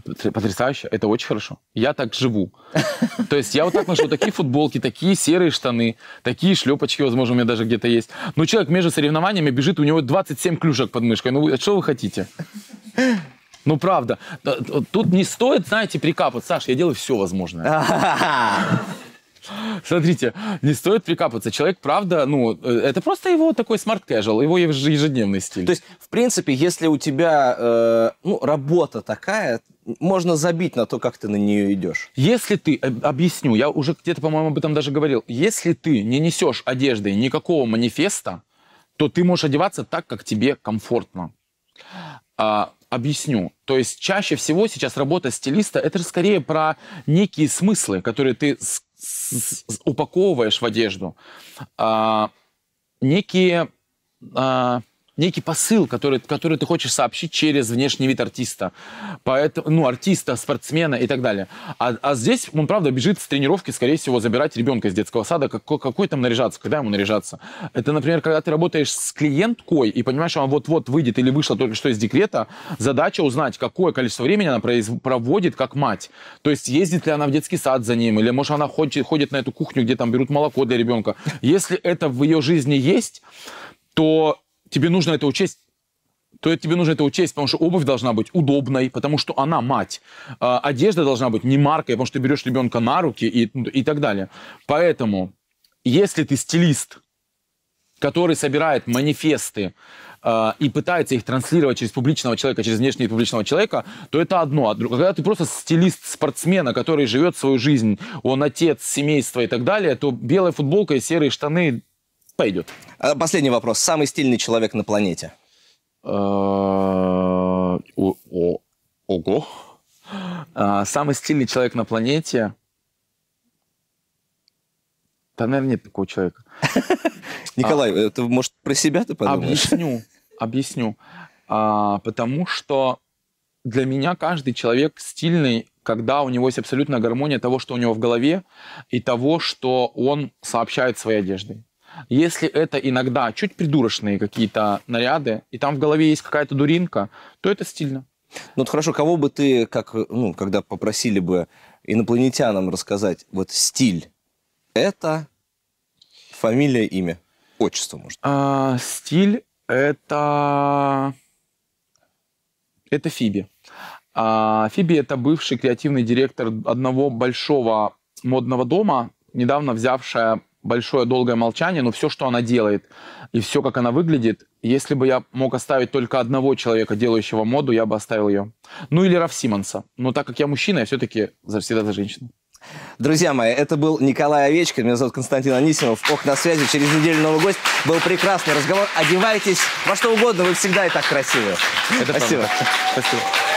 Потрясающе, это очень хорошо. Я так живу. То есть я вот так ношу такие футболки, такие серые штаны, такие шлепочки, возможно, у меня даже где-то есть. Но человек между соревнованиями бежит, у него 27 клюшек под мышкой. Ну, что вы хотите? Ну, правда. Тут не стоит, знаете, прикапывать. Саш, я делаю все возможное. [laughs] [gasps] Смотрите, не стоит прикапываться. Человек, правда, ну, э, это просто его такой смарт casual, его ежедневный стиль. То есть, в принципе, если у тебя э, ну, работа такая, можно забить на то, как ты на нее идешь. Если ты, э, объясню, я уже где-то, по-моему, об этом даже говорил, если ты не несешь одеждой никакого манифеста, то ты можешь одеваться так, как тебе комфортно. А, объясню. То есть чаще всего сейчас работа стилиста это же скорее про некие смыслы, которые ты упаковываешь в одежду а, некие а, некий посыл, который, который ты хочешь сообщить через внешний вид артиста, поэтому, ну, артиста, спортсмена и так далее. А, а здесь он, правда, бежит с тренировки, скорее всего, забирать ребенка из детского сада, как, какой там наряжаться, когда ему наряжаться. Это, например, когда ты работаешь с клиенткой и понимаешь, что она вот-вот выйдет или вышла только что из декрета, задача узнать, какое количество времени она произ... проводит как мать. То есть ездит ли она в детский сад за ним, или, может, она ходит, ходит на эту кухню, где там берут молоко для ребенка. Если это в ее жизни есть, то тебе нужно это учесть то тебе нужно это учесть, потому что обувь должна быть удобной, потому что она мать. А, одежда должна быть не маркой, а потому что ты берешь ребенка на руки и, и так далее. Поэтому, если ты стилист, который собирает манифесты э, и пытается их транслировать через публичного человека, через внешне публичного человека, то это одно. А когда ты просто стилист спортсмена, который живет свою жизнь, он отец, семейство и так далее, то белая футболка и серые штаны пойдет. А, последний вопрос. Самый стильный человек на планете? А, ого. А, самый стильный человек на планете... Там, наверное, нет такого человека. [laughs] Николай, это может, про себя ты подумаешь? Объясню, объясню. Потому что для меня каждый человек стильный, когда у него есть абсолютная гармония того, что у него в голове, и того, что он сообщает своей одеждой. Если это иногда чуть придурочные какие-то наряды, и там в голове есть какая-то дуринка, то это стильно. Ну вот хорошо, кого бы ты, как, ну, когда попросили бы инопланетянам рассказать, вот стиль – это фамилия, имя, отчество, может? А, стиль – это… Это Фиби. А, Фиби – это бывший креативный директор одного большого модного дома, недавно взявшая большое долгое молчание, но все, что она делает, и все, как она выглядит, если бы я мог оставить только одного человека, делающего моду, я бы оставил ее. Ну или Раф Симонса. Но так как я мужчина, я все-таки всегда за женщину. Друзья мои, это был Николай Овечкин, меня зовут Константин Анисимов. Ох, на связи, через неделю новый гость. Был прекрасный разговор. Одевайтесь во что угодно, вы всегда и так красивы. Это Спасибо. Правда. Спасибо.